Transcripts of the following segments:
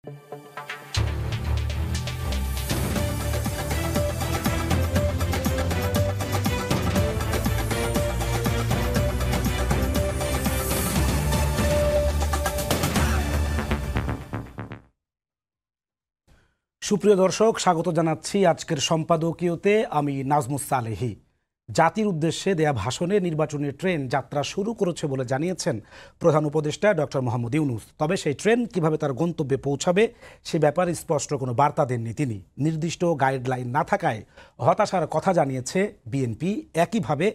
সুপ্রিয় দর্শক স্বাগত জানাচ্ছি আজকের সম্পাদকীয়তে আমি নাজমুস সালেহী জাতির উদ্দেশ্যে দেয়া ভাষণে নির্বাচনের ট্রেন যাত্রা শুরু করেছে বলে জানিয়েছেন প্রধান উপদেষ্টা ডক্টর মোহাম্মদ ইউনুস তবে সেই ট্রেন কিভাবে তার গন্তব্যে পৌঁছাবে সে ব্যাপারে স্পষ্ট কোনো বার্তা দেননি তিনি নির্দিষ্ট গাইডলাইন না থাকায় হতাশার কথা জানিয়েছে বিএনপি একইভাবে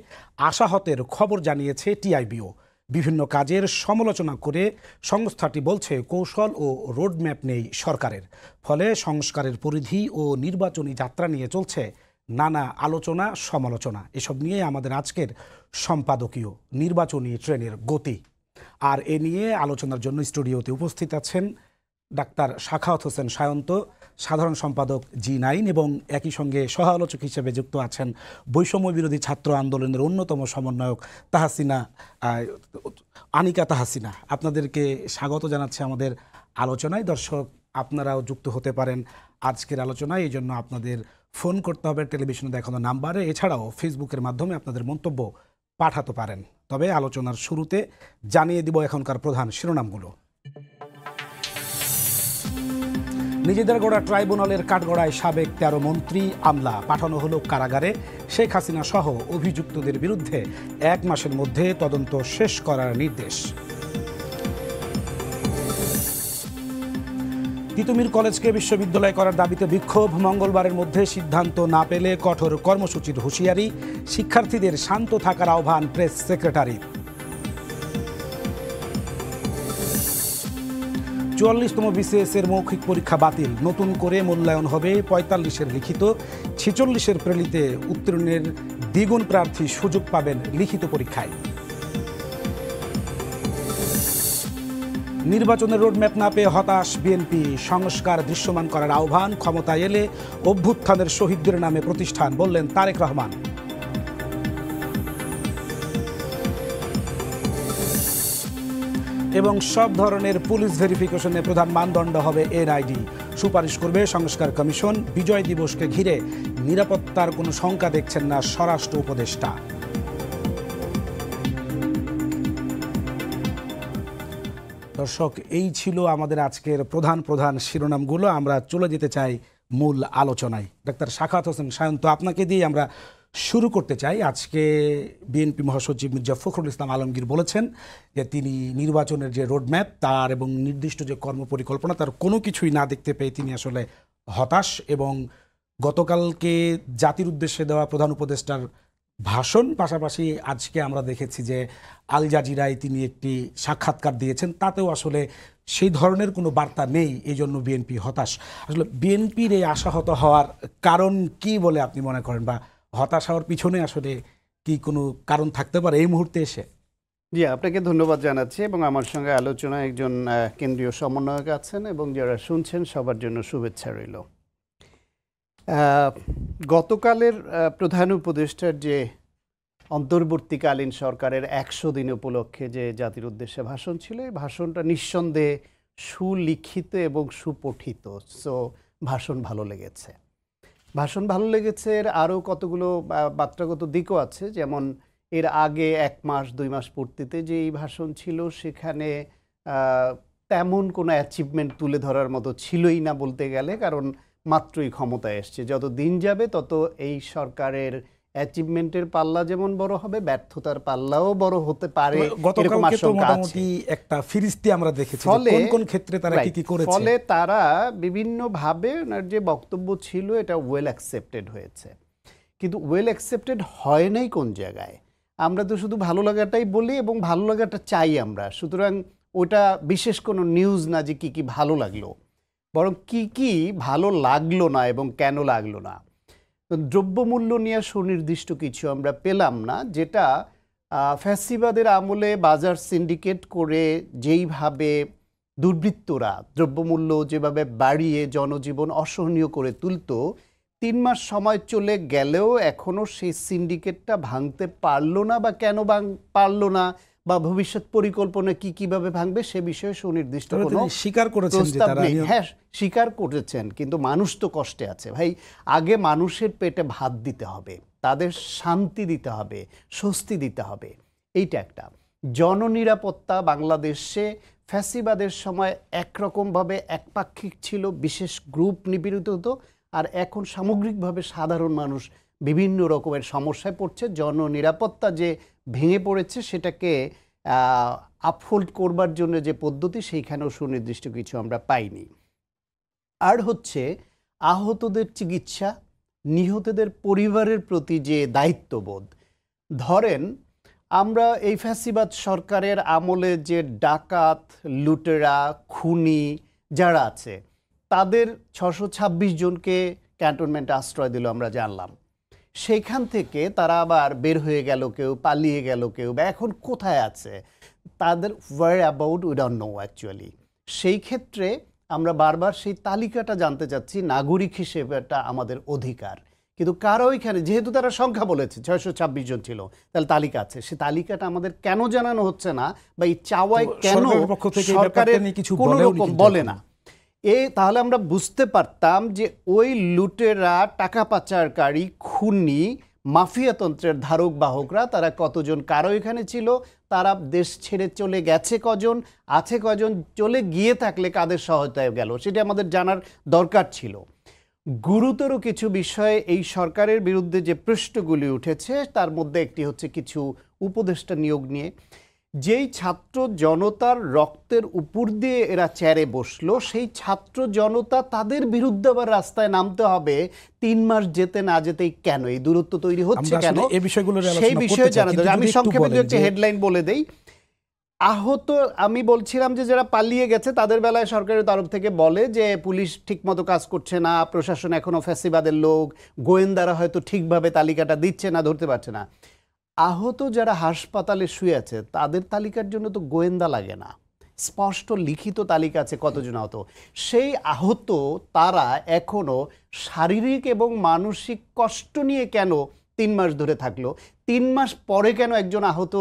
আশাহতের খবর জানিয়েছে টিআইবিও বিভিন্ন কাজের সমালোচনা করে সংস্থাটি বলছে কৌশল ও রোডম্যাপ নেই সরকারের ফলে সংস্কারের পরিধি ও নির্বাচনী যাত্রা নিয়ে চলছে নানা আলোচনা সমালোচনা এসব নিয়ে আমাদের আজকের সম্পাদকীয় নির্বাচনী ট্রেনের গতি আর এ নিয়ে আলোচনার জন্য স্টুডিওতে উপস্থিত আছেন ডাক্তার শাখাওত হোসেন সায়ন্ত সাধারণ সম্পাদক জি নাইন এবং একই সঙ্গে সহ আলোচক হিসেবে যুক্ত আছেন বৈষম্য বিরোধী ছাত্র আন্দোলনের অন্যতম সমন্বয়ক তাহাসিনা আনিকা তাহাসিনা আপনাদেরকে স্বাগত জানাচ্ছে আমাদের আলোচনায় দর্শক আপনারাও যুক্ত হতে পারেন আজকের আলোচনায় এই জন্য আপনাদের ফোন করতে হবে টেলিভিশনে দেখানো নাম্বারে এছাড়াও ফেসবুকের মাধ্যমে আপনাদের মন্তব্য পাঠাতে পারেন তবে আলোচনার শুরুতে জানিয়ে দিব এখনকার প্রধান শিরোনামগুলো নিজেদের গোড়া ট্রাইব্যুনালের কাঠগড়ায় সাবেক তেরো মন্ত্রী আমলা পাঠানো হলো কারাগারে শেখ হাসিনা সহ অভিযুক্তদের বিরুদ্ধে এক মাসের মধ্যে তদন্ত শেষ করার নির্দেশ তিতুমির কলেজকে বিশ্ববিদ্যালয় করার দাবিতে বিক্ষোভ মঙ্গলবারের মধ্যে সিদ্ধান্ত না পেলে কঠোর কর্মসূচির হুঁশিয়ারি শিক্ষার্থীদের শান্ত থাকার আহ্বান প্রেস সেক্রেটারির চুয়াল্লিশতম বিসিএস এর মৌখিক পরীক্ষা বাতিল নতুন করে মূল্যায়ন হবে পঁয়তাল্লিশের লিখিত ছেচল্লিশের প্রেলিতে উত্তীর্ণের দ্বিগুণ প্রার্থী সুযোগ পাবেন লিখিত পরীক্ষায় নির্বাচনের রোডম্যাপ না পেয়ে হতাশ বিএনপি সংস্কার দৃশ্যমান করার আহ্বান ক্ষমতা এলে অভ্যুত্থানের শহীদদের নামে প্রতিষ্ঠান বললেন তারেক রহমান এবং সব ধরনের পুলিশ ভেরিফিকেশনে প্রধান মানদণ্ড হবে এনআইডি সুপারিশ করবে সংস্কার কমিশন বিজয় দিবসকে ঘিরে নিরাপত্তার কোনো শঙ্কা দেখছেন না স্বরাষ্ট্র উপদেষ্টা দর্শক এই ছিল আমাদের আজকের প্রধান প্রধান শিরোনামগুলো আমরা চলে যেতে চাই মূল আলোচনায় ডাক্তার শাখাত হোসেন সায়ন্ত আপনাকে দিয়ে আমরা শুরু করতে চাই আজকে বিএনপি মহাসচিব মির্জা ফখরুল ইসলাম আলমগীর বলেছেন যে তিনি নির্বাচনের যে রোডম্যাপ তার এবং নির্দিষ্ট যে কর্মপরিকল্পনা তার কোনো কিছুই না দেখতে পেয়ে তিনি আসলে হতাশ এবং গতকালকে জাতির উদ্দেশ্যে দেওয়া প্রধান উপদেষ্টার ভাষণ পাশাপাশি আজকে আমরা দেখেছি যে আল জাজিরায় তিনি একটি সাক্ষাৎকার দিয়েছেন তাতেও আসলে সেই ধরনের কোনো বার্তা নেই এই জন্য বিএনপি হতাশ আসলে বিএনপির এই আশাহত হওয়ার কারণ কি বলে আপনি মনে করেন বা হতাশ হওয়ার পিছনে আসলে কি কোনো কারণ থাকতে পারে এই মুহূর্তে এসে জি আপনাকে ধন্যবাদ জানাচ্ছি এবং আমার সঙ্গে আলোচনায় একজন কেন্দ্রীয় সমন্বয়ক আছেন এবং যারা শুনছেন সবার জন্য শুভেচ্ছা রইল গতকালের প্রধান উপদেষ্টার যে অন্তর্বর্তীকালীন সরকারের একশো দিন উপলক্ষে যে জাতির উদ্দেশ্যে ভাষণ ছিল এই ভাষণটা নিঃসন্দেহে সুলিখিত এবং সুপঠিত সো ভাষণ ভালো লেগেছে ভাষণ ভালো লেগেছে এর আরও কতগুলো বার্তাগত দিকও আছে যেমন এর আগে এক মাস দুই মাস পূর্তিতে যে এই ভাষণ ছিল সেখানে তেমন কোনো অ্যাচিভমেন্ট তুলে ধরার মতো ছিলই না বলতে গেলে কারণ মাত্রই ক্ষমতায় এসছে যত দিন যাবে তত এই সরকারের অ্যাচিভমেন্টের পাল্লা যেমন বড় হবে ব্যর্থতার পাল্লাও বড় হতে পারে একটা ফিরিস্তি আমরা দেখেছি কোন কোন ক্ষেত্রে তারা কি কি ফলে তারা বিভিন্নভাবে ওনার যে বক্তব্য ছিল এটা ওয়েল অ্যাকসেপ্টেড হয়েছে কিন্তু ওয়েল অ্যাকসেপ্টেড হয় নাই কোন জায়গায় আমরা তো শুধু ভালো লাগাটাই বলি এবং ভালো লাগাটা চাই আমরা সুতরাং ওটা বিশেষ কোনো নিউজ না যে কি কি ভালো লাগলো বরং কি কি ভালো লাগলো না এবং কেন লাগলো না দ্রব্যমূল্য নিয়ে সুনির্দিষ্ট কিছু আমরা পেলাম না যেটা ফ্যাসিবাদের আমলে বাজার সিন্ডিকেট করে যেইভাবে দুর্বৃত্তরা দ্রব্যমূল্য যেভাবে বাড়িয়ে জনজীবন অসহনীয় করে তুলত তিন মাস সময় চলে গেলেও এখনও সেই সিন্ডিকেটটা ভাঙতে পারলো না বা কেন ভাঙ পারলো না বা ভবিষ্যৎ পরিকল্পনা কি কিভাবে ভাঙবে সে বিষয়ে সুনির্দিষ্ট কোনো স্বীকার করেছেন হ্যাঁ স্বীকার করেছেন কিন্তু মানুষ তো কষ্টে আছে ভাই আগে মানুষের পেটে ভাত দিতে হবে তাদের শান্তি দিতে হবে স্বস্তি দিতে হবে এইটা একটা জননিরাপত্তা বাংলাদেশে ফ্যাসিবাদের সময় একরকমভাবে একপাক্ষিক ছিল বিশেষ গ্রুপ নিপীড়িত হতো আর এখন সামগ্রিকভাবে সাধারণ মানুষ বিভিন্ন রকমের সমস্যায় পড়ছে জননিরাপত্তা যে ভেঙে পড়েছে সেটাকে আপফোল্ড করবার জন্য যে পদ্ধতি সেইখানেও সুনির্দিষ্ট কিছু আমরা পাইনি আর হচ্ছে আহতদের চিকিৎসা নিহতদের পরিবারের প্রতি যে দায়িত্ববোধ ধরেন আমরা এই ফ্যাসিবাদ সরকারের আমলে যে ডাকাত লুটেরা খুনি যারা আছে তাদের ছশো জনকে ক্যান্টনমেন্টে আশ্রয় দিল আমরা জানলাম সেইখান থেকে তারা আবার বের হয়ে গেল কেউ পালিয়ে গেল কেউ বা এখন কোথায় আছে তাদের where about we don't know actually সেই ক্ষেত্রে আমরা বারবার সেই তালিকাটা জানতে চাচ্ছি নাগরিক হিসেবে একটা আমাদের অধিকার কিন্তু কারো ওইখানে যেহেতু তারা সংখ্যা বলেছে ছয়শো ছাব্বিশ জন ছিল তাহলে তালিকা আছে সে তালিকাটা আমাদের কেন জানানো হচ্ছে না বা এই চাওয়ায় কেন সরকারের কোনো রকম বলে না এ তাহলে আমরা বুঝতে পারতাম যে ওই লুটেরা টাকা পাচারকারী খুনি মাফিয়াতন্ত্রের ধারক বাহকরা তারা কতজন কারো এখানে ছিল তারা দেশ ছেড়ে চলে গেছে কজন আছে কজন চলে গিয়ে থাকলে কাদের সহায়তায় গেল সেটা আমাদের জানার দরকার ছিল গুরুতর কিছু বিষয়ে এই সরকারের বিরুদ্ধে যে প্রশ্নগুলি উঠেছে তার মধ্যে একটি হচ্ছে কিছু উপদেষ্টা নিয়োগ নিয়ে যেই ছাত্র জনতার রক্তের উপর দিয়ে এরা চেয়ারে বসলো সেই ছাত্র জনতা তাদের বিরুদ্ধে আবার রাস্তায় নামতে হবে তিন মাস যেতে না যেতেই কেন এই দূরত্ব তৈরি হচ্ছে কেন এই বিষয়গুলো সেই বিষয়ে জানা দরকার আমি সংক্ষেপে একটা হেডলাইন বলে দেই আহত আমি বলছিলাম যে যারা পালিয়ে গেছে তাদের বেলায় সরকারের তরফ থেকে বলে যে পুলিশ ঠিকমতো কাজ করছে না প্রশাসন এখনও ফ্যাসিবাদের লোক গোয়েন্দারা হয়তো ঠিকভাবে তালিকাটা দিচ্ছে না ধরতে পারছে না আহত যারা হাসপাতালে শুয়ে আছে তাদের তালিকার জন্য তো গোয়েন্দা লাগে না স্পষ্ট লিখিত তালিকা আছে কতজন আহত সেই আহত তারা এখনও শারীরিক এবং মানসিক কষ্ট নিয়ে কেন তিন মাস ধরে থাকলো তিন মাস পরে কেন একজন আহত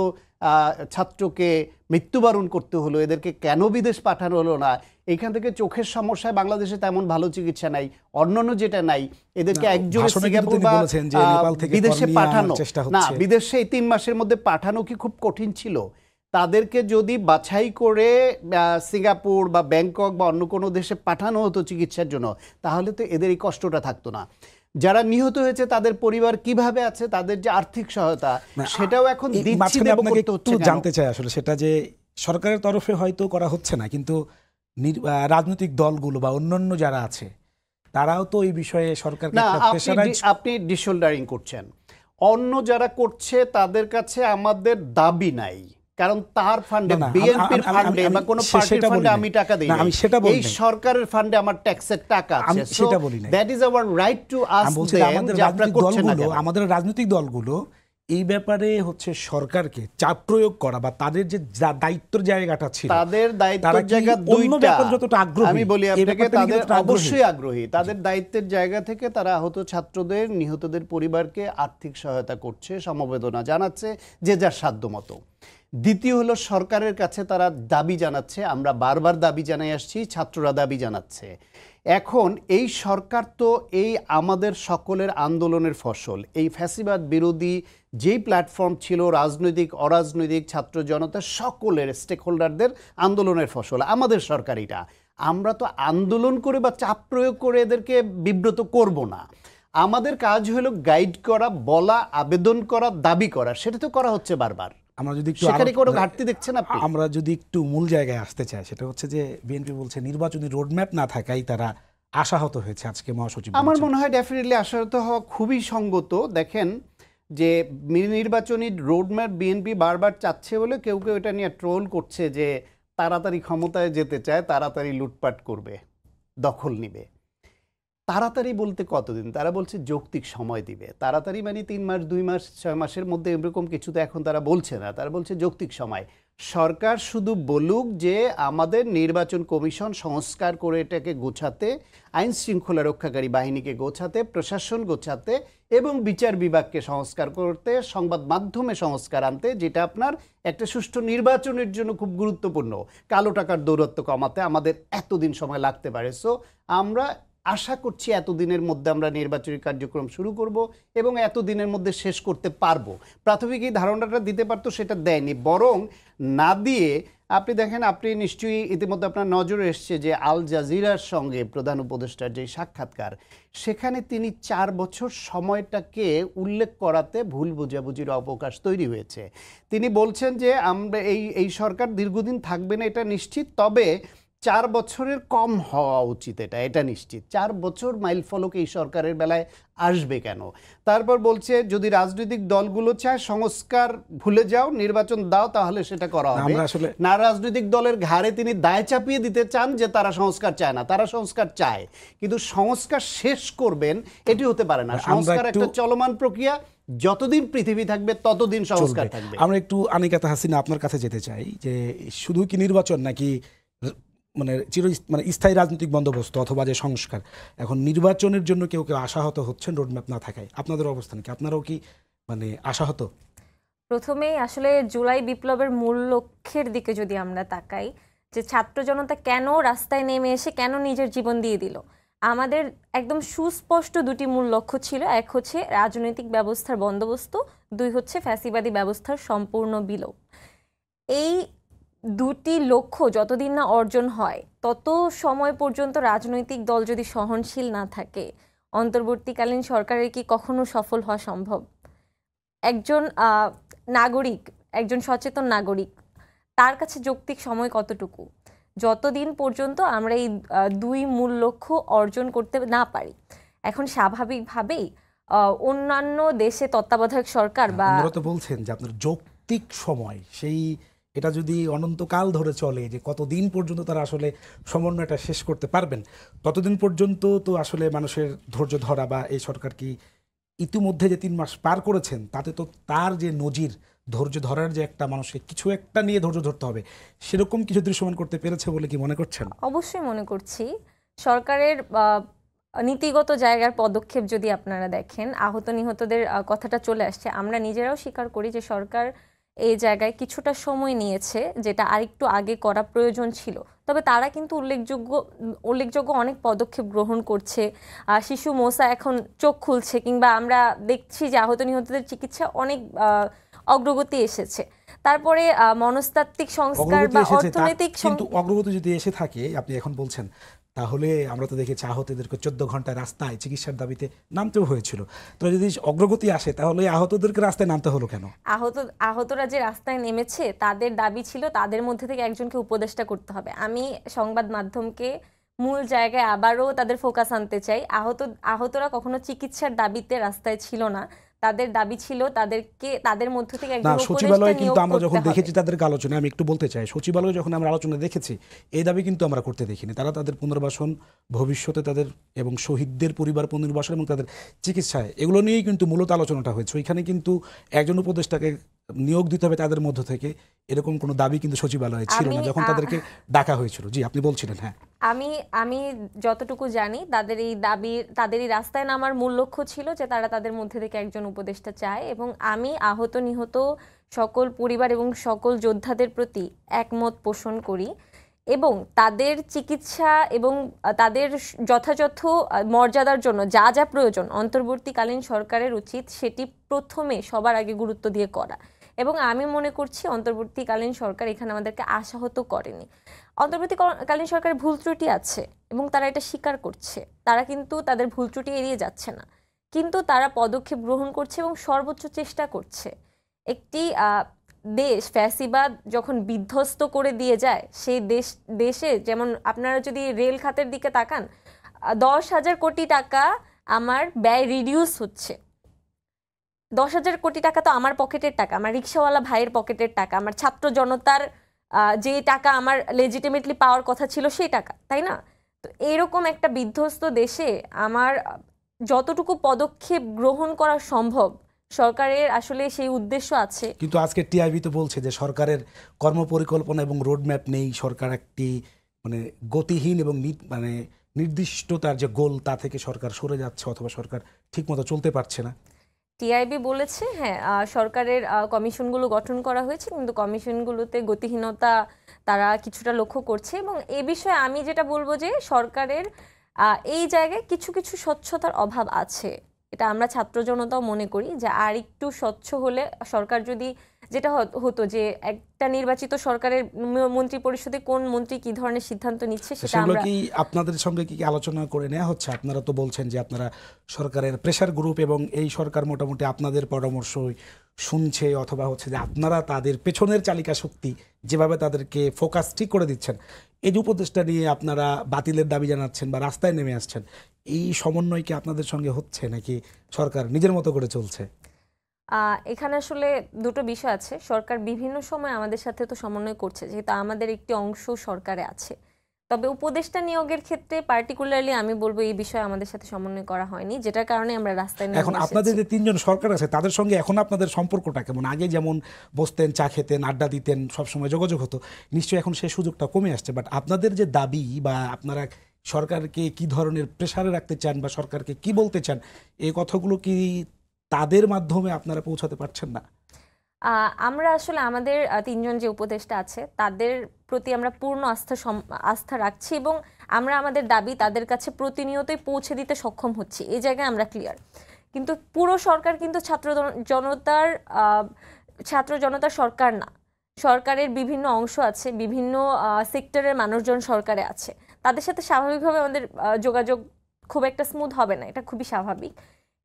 ছাত্রকে মৃত্যুবরণ করতে হলো এদেরকে কেন বিদেশ পাঠানো হলো না এখান থেকে চোখের সমস্যায় বাংলাদেশে তেমন ভালো চিকিৎসা নাই অন্যান্য যেটা নাই এদেরকে একজন বিদেশে পাঠানো না বিদেশে এই তিন মাসের মধ্যে পাঠানো কি খুব কঠিন ছিল তাদেরকে যদি বাছাই করে সিঙ্গাপুর বা ব্যাংকক বা অন্য কোনো দেশে পাঠানো হতো চিকিৎসার জন্য তাহলে তো এদের এই কষ্টটা থাকতো না যারা নিহত হয়েছে তাদের পরিবার কিভাবে আছে তাদের যে আর্থিক সহায়তা সেটাও এখন জানতে চাই আসলে সেটা যে সরকারের তরফে হয়তো করা হচ্ছে না কিন্তু রাজনৈতিক দলগুলো বা অন্যান্য যারা আছে তারাও তো এই বিষয়ে সরকার আপনি ডিসোল্ডারিং করছেন অন্য যারা করছে তাদের কাছে আমাদের দাবি নাই কারণ তার ফান্ডে বিএনপির ফান্ডে বা কোন পার্টির ফান্ডে আমি টাকা দেই আমি সেটা বলি এই সরকারের ফান্ডে আমার ট্যাক্সের টাকা আছে সেটা বলি that is our right to ask them যে আপনারা করছেন না আমাদের রাজনৈতিক দলগুলো এই ব্যাপারে হচ্ছে সরকারকে চাপ প্রয়োগ করা বা তাদের যে দায়িত্বের জায়গাটা ছিল তাদের দায়িত্বের জায়গা অন্য যতটা আগ্রহী আমি বলি আপনাকে তাদের অবশ্যই আগ্রহী তাদের দায়িত্বের জায়গা থেকে তারা আহত ছাত্রদের নিহতদের পরিবারকে আর্থিক সহায়তা করছে সমবেদনা জানাচ্ছে যে যার মতো দ্বিতীয় হলো সরকারের কাছে তারা দাবি জানাচ্ছে আমরা বারবার দাবি জানাই আসছি ছাত্ররা দাবি জানাচ্ছে এখন এই সরকার তো এই আমাদের সকলের আন্দোলনের ফসল এই ফ্যাসিবাদ বিরোধী যেই প্ল্যাটফর্ম ছিল রাজনৈতিক অরাজনৈতিক ছাত্র জনতা সকলের স্টেক হোল্ডারদের আন্দোলনের ফসল আমাদের সরকারিটা আমরা তো আন্দোলন করে বা চাপ প্রয়োগ করে এদেরকে বিব্রত করব না আমাদের কাজ হলো গাইড করা বলা আবেদন করা দাবি করা সেটা তো করা হচ্ছে বারবার আমরা যদি একটু সেখানে কোনো ঘাটতি দেখছেন আপনি আমরা যদি একটু মূল জায়গায় আসতে চাই সেটা হচ্ছে যে বিএনপি বলছে নির্বাচনী রোডম্যাপ না থাকাই তারা আশাহত হয়েছে আজকে মহাসচিব আমার মনে হয় ডেফিনেটলি আশাহত হওয়া খুবই সঙ্গত দেখেন যে নির্বাচনী রোডম্যাপ বিএনপি বারবার চাচ্ছে বলে কেউ কেউ এটা নিয়ে ট্রোল করছে যে তাড়াতাড়ি ক্ষমতায় যেতে চায় তাড়াতাড়ি লুটপাট করবে দখল নিবে তাড়াতাড়ি বলতে কতদিন তারা বলছে যৌক্তিক সময় দিবে তাড়াতাড়ি মানে তিন মাস দুই মাস ছয় মাসের মধ্যে এরকম কিছু তো এখন তারা বলছে না তারা বলছে যৌক্তিক সময় সরকার শুধু বলুক যে আমাদের নির্বাচন কমিশন সংস্কার করে এটাকে গোছাতে আইন শৃঙ্খলা রক্ষাকারী বাহিনীকে গোছাতে প্রশাসন গোছাতে এবং বিচার বিভাগকে সংস্কার করতে সংবাদ মাধ্যমে সংস্কার আনতে যেটা আপনার একটা সুষ্ঠু নির্বাচনের জন্য খুব গুরুত্বপূর্ণ কালো টাকার দৌরত্ব কমাতে আমাদের এতদিন সময় লাগতে পারে সো আমরা আশা করছি এতদিনের মধ্যে আমরা নির্বাচনী কার্যক্রম শুরু করব এবং এতদিনের মধ্যে শেষ করতে পারবো প্রাথমিক এই ধারণাটা দিতে পারতো সেটা দেয়নি বরং না দিয়ে আপনি দেখেন আপনি নিশ্চয়ই ইতিমধ্যে আপনার নজরে এসছে যে আল জাজিরার সঙ্গে প্রধান উপদেষ্টার যে সাক্ষাৎকার সেখানে তিনি চার বছর সময়টাকে উল্লেখ করাতে ভুল বোঝাবুঝির অবকাশ তৈরি হয়েছে তিনি বলছেন যে আমরা এই এই সরকার দীর্ঘদিন থাকবে না এটা নিশ্চিত তবে চার বছরের কম হওয়া উচিত এটা এটা নিশ্চিত চার বছর মাইল ফলক এই সরকারের বেলায় আসবে কেন তারপর বলছে যদি রাজনৈতিক দলগুলো চায় সংস্কার ভুলে যাও নির্বাচন দাও তাহলে সেটা করা হবে না রাজনৈতিক দলের ঘাড়ে তিনি দায় চাপিয়ে দিতে চান যে তারা সংস্কার চায় না তারা সংস্কার চায় কিন্তু সংস্কার শেষ করবেন এটি হতে পারে না সংস্কার একটা চলমান প্রক্রিয়া যতদিন পৃথিবী থাকবে ততদিন সংস্কার থাকবে আমরা একটু আনিকাতা হাসিনা আপনার কাছে যেতে চাই যে শুধু কি নির্বাচন নাকি মানে চির মানে স্থায়ী রাজনৈতিক বন্দোবস্ত অথবা যে সংস্কার এখন নির্বাচনের জন্য কেউ কেউ আশাহত হচ্ছেন রোডম্যাপ না থাকায় আপনাদের অবস্থান কি আপনারাও কি মানে আশাহত প্রথমেই আসলে জুলাই বিপ্লবের মূল লক্ষ্যের দিকে যদি আমরা তাকাই যে ছাত্র জনতা কেন রাস্তায় নেমে এসে কেন নিজের জীবন দিয়ে দিল আমাদের একদম সুস্পষ্ট দুটি মূল লক্ষ্য ছিল এক হচ্ছে রাজনৈতিক ব্যবস্থার বন্দোবস্ত দুই হচ্ছে ফ্যাসিবাদী ব্যবস্থার সম্পূর্ণ বিলোপ এই দুটি লক্ষ্য যতদিন না অর্জন হয় তত সময় পর্যন্ত রাজনৈতিক দল যদি সহনশীল না থাকে অন্তর্বর্তীকালীন সরকারের কি কখনো সফল হওয়া সম্ভব একজন নাগরিক একজন সচেতন নাগরিক তার কাছে যৌক্তিক সময় কতটুকু যতদিন পর্যন্ত আমরা এই দুই মূল লক্ষ্য অর্জন করতে না পারি এখন স্বাভাবিকভাবেই অন্যান্য দেশে তত্ত্বাবধায়ক সরকার বা বলছেন যে আপনার যৌক্তিক সময় সেই এটা যদি অনন্তকাল ধরে চলে যে কতদিন পর্যন্ত তারা আসলে সমন্বয়টা শেষ করতে পারবেন ততদিন পর্যন্ত তো আসলে মানুষের ধৈর্য ধরা বা এই সরকার কি ইতিমধ্যে যে তিন মাস পার করেছেন তাতে তো তার যে নজির ধৈর্য ধরার যে একটা মানুষকে কিছু একটা নিয়ে ধৈর্য ধরতে হবে সেরকম কিছু দৃশ্যমান করতে পেরেছে বলে কি মনে করছেন অবশ্যই মনে করছি সরকারের নীতিগত জায়গার পদক্ষেপ যদি আপনারা দেখেন আহত নিহতদের কথাটা চলে আসছে আমরা নিজেরাও স্বীকার করি যে সরকার এই জায়গায় কিছুটা সময় নিয়েছে যেটা আরেকটু আগে করা প্রয়োজন ছিল তবে তারা কিন্তু উল্লেখযোগ্য উল্লেখযোগ্য অনেক পদক্ষেপ গ্রহণ করছে শিশু মোসা এখন চোখ খুলছে কিংবা আমরা দেখছি যে আহত নিহতদের চিকিৎসা অনেক অগ্রগতি এসেছে তারপরে মনস্তাত্ত্বিক সংস্কার বা অর্থনৈতিক কিন্তু অগ্রগতি যদি এসে থাকে আপনি এখন বলছেন তাহলে আমরা তো দেখেছি আহতদেরকে চোদ্দ ঘন্টা রাস্তায় চিকিৎসার দাবিতে নামতেও হয়েছিল তো যদি অগ্রগতি আসে তাহলে আহতদেরকে রাস্তায় নামতে হলো কেন আহত আহতরা যে রাস্তায় নেমেছে তাদের দাবি ছিল তাদের মধ্যে থেকে একজনকে উপদেষ্টা করতে হবে আমি সংবাদ মাধ্যমকে মূল জায়গায় আবারও তাদের ফোকাস আনতে চাই আহত আহতরা কখনো চিকিৎসার দাবিতে রাস্তায় ছিল না তাদের দাবি ছিল তাদেরকে তাদের মধ্য থেকে একজন সচিবালয়ে কিন্তু আমরা যখন দেখেছি তাদেরকে আলোচনা আমি একটু বলতে চাই সচিবালয়ে যখন আমরা আলোচনা দেখেছি এই দাবি কিন্তু আমরা করতে দেখিনি তারা তাদের পুনর্বাসন ভবিষ্যতে তাদের এবং শহীদদের পরিবার পুনর্বাসন এবং তাদের চিকিৎসায় এগুলো নিয়েই কিন্তু মূলত আলোচনাটা হয়েছে ওইখানে কিন্তু একজন উপদেষ্টাকে নিয়োগ দিতে হবে তাদের মধ্য থেকে এরকম কোনো দাবি কিন্তু সচিবালয়ে ছিল না যখন তাদেরকে ডাকা হয়েছিল জি আপনি বলছিলেন হ্যাঁ আমি আমি যতটুকু জানি তাদের এই দাবি তাদের এই রাস্তায় নামার মূল লক্ষ্য ছিল যে তারা তাদের মধ্যে থেকে একজন উপদেষ্টা চায় এবং আমি আহত নিহত সকল পরিবার এবং সকল যোদ্ধাদের প্রতি একমত পোষণ করি এবং তাদের চিকিৎসা এবং তাদের যথাযথ মর্যাদার জন্য যা যা প্রয়োজন অন্তর্বর্তীকালীন সরকারের উচিত সেটি প্রথমে সবার আগে গুরুত্ব দিয়ে করা এবং আমি মনে করছি অন্তর্বর্তীকালীন সরকার এখানে আমাদেরকে আশাহত করেনি অন্তর্বর্তীকালীন সরকারের ভুল ত্রুটি আছে এবং তারা এটা স্বীকার করছে তারা কিন্তু তাদের ভুল ত্রুটি এড়িয়ে যাচ্ছে না কিন্তু তারা পদক্ষেপ গ্রহণ করছে এবং সর্বোচ্চ চেষ্টা করছে একটি দেশ ফ্যাসিবাদ যখন বিধ্বস্ত করে দিয়ে যায় সেই দেশ দেশে যেমন আপনারা যদি রেল খাতের দিকে তাকান দশ হাজার কোটি টাকা আমার ব্যয় রিডিউস হচ্ছে দশ হাজার কোটি টাকা তো আমার পকেটের টাকা আমার রিক্সাওয়ালা ভাইয়ের পকেটের টাকা আমার ছাত্র জনতার যে টাকা আমার লেজিটিমেটলি পাওয়ার কথা ছিল সেই টাকা তাই না তো এরকম একটা বিধ্বস্ত দেশে আমার যতটুকু পদক্ষেপ গ্রহণ করা সম্ভব সরকারের আসলে সেই উদ্দেশ্য আছে কিন্তু আজকে টিআইবি তো বলছে যে সরকারের কর্মপরিকল্পনা এবং রোডম্যাপ নেই সরকার একটি মানে গতিহীন এবং মানে নির্দিষ্টতার যে গোল তা থেকে সরকার সরে যাচ্ছে অথবা সরকার ঠিকমতো চলতে পারছে না টিআইবি বলেছে হ্যাঁ সরকারের কমিশনগুলো গঠন করা হয়েছে কিন্তু কমিশনগুলোতে গতিহীনতা তারা কিছুটা লক্ষ্য করছে এবং এ বিষয়ে আমি যেটা বলবো যে সরকারের এই জায়গায় কিছু কিছু স্বচ্ছতার অভাব আছে এটা আমরা ছাত্র জনতাও মনে করি যে আর একটু স্বচ্ছ হলে সরকার যদি যেটা হতো যে একটা নির্বাচিত সরকারের মন্ত্রী পরিষদে কোন মন্ত্রী কি ধরনের সিদ্ধান্ত নিচ্ছে সেটা কি আপনাদের সঙ্গে কি আলোচনা করে নেওয়া হচ্ছে আপনারা তো বলছেন যে আপনারা সরকারের প্রেসার গ্রুপ এবং এই সরকার মোটামুটি আপনাদের পরামর্শ শুনছে অথবা হচ্ছে যে আপনারা তাদের পেছনের চালিকা শক্তি যেভাবে তাদেরকে ফোকাস ঠিক করে দিচ্ছেন এই যে উপদেশটা নিয়ে আপনারা বাতিলের দাবি জানাচ্ছেন বা রাস্তায় নেমে আসছেন এই সমন্বয় কি আপনাদের সঙ্গে হচ্ছে নাকি সরকার নিজের মতো করে চলছে এখানে আসলে দুটো বিষয় আছে সরকার বিভিন্ন সময় আমাদের সাথে তো সমন্বয় করছে যেহেতু আমাদের একটি অংশ সরকারে আছে তবে উপদেষ্টা নিয়োগের ক্ষেত্রে পার্টিকুলারলি আমি বলবো এই বিষয়ে আমাদের সাথে সমন্বয় করা হয়নি যেটার কারণে আমরা রাস্তায় এখন আপনাদের যে তিনজন সরকার আছে তাদের সঙ্গে এখন আপনাদের সম্পর্কটা কেমন আগে যেমন বসতেন চা খেতেন আড্ডা দিতেন সবসময় যোগাযোগ হতো নিশ্চয়ই এখন সেই সুযোগটা কমে আসছে বাট আপনাদের যে দাবি বা আপনারা সরকারকে কি ধরনের প্রেসারে রাখতে চান বা সরকারকে কি বলতে চান এই কথাগুলো কি তাদের মাধ্যমে আপনারা পৌঁছাতে পারছেন না আমরা আসলে আমাদের তিনজন যে উপদেষ্টা আছে তাদের প্রতি আমরা পূর্ণ আস্থা আস্থা রাখছি এবং আমরা আমাদের দাবি তাদের কাছে প্রতিনিয়তই পৌঁছে দিতে সক্ষম হচ্ছি এই জায়গায় আমরা ক্লিয়ার কিন্তু পুরো সরকার কিন্তু ছাত্র জনতার ছাত্র জনতার সরকার না সরকারের বিভিন্ন অংশ আছে বিভিন্ন সেক্টরের মানুষজন সরকারে আছে তাদের সাথে স্বাভাবিকভাবে আমাদের যোগাযোগ খুব একটা স্মুথ হবে না এটা খুবই স্বাভাবিক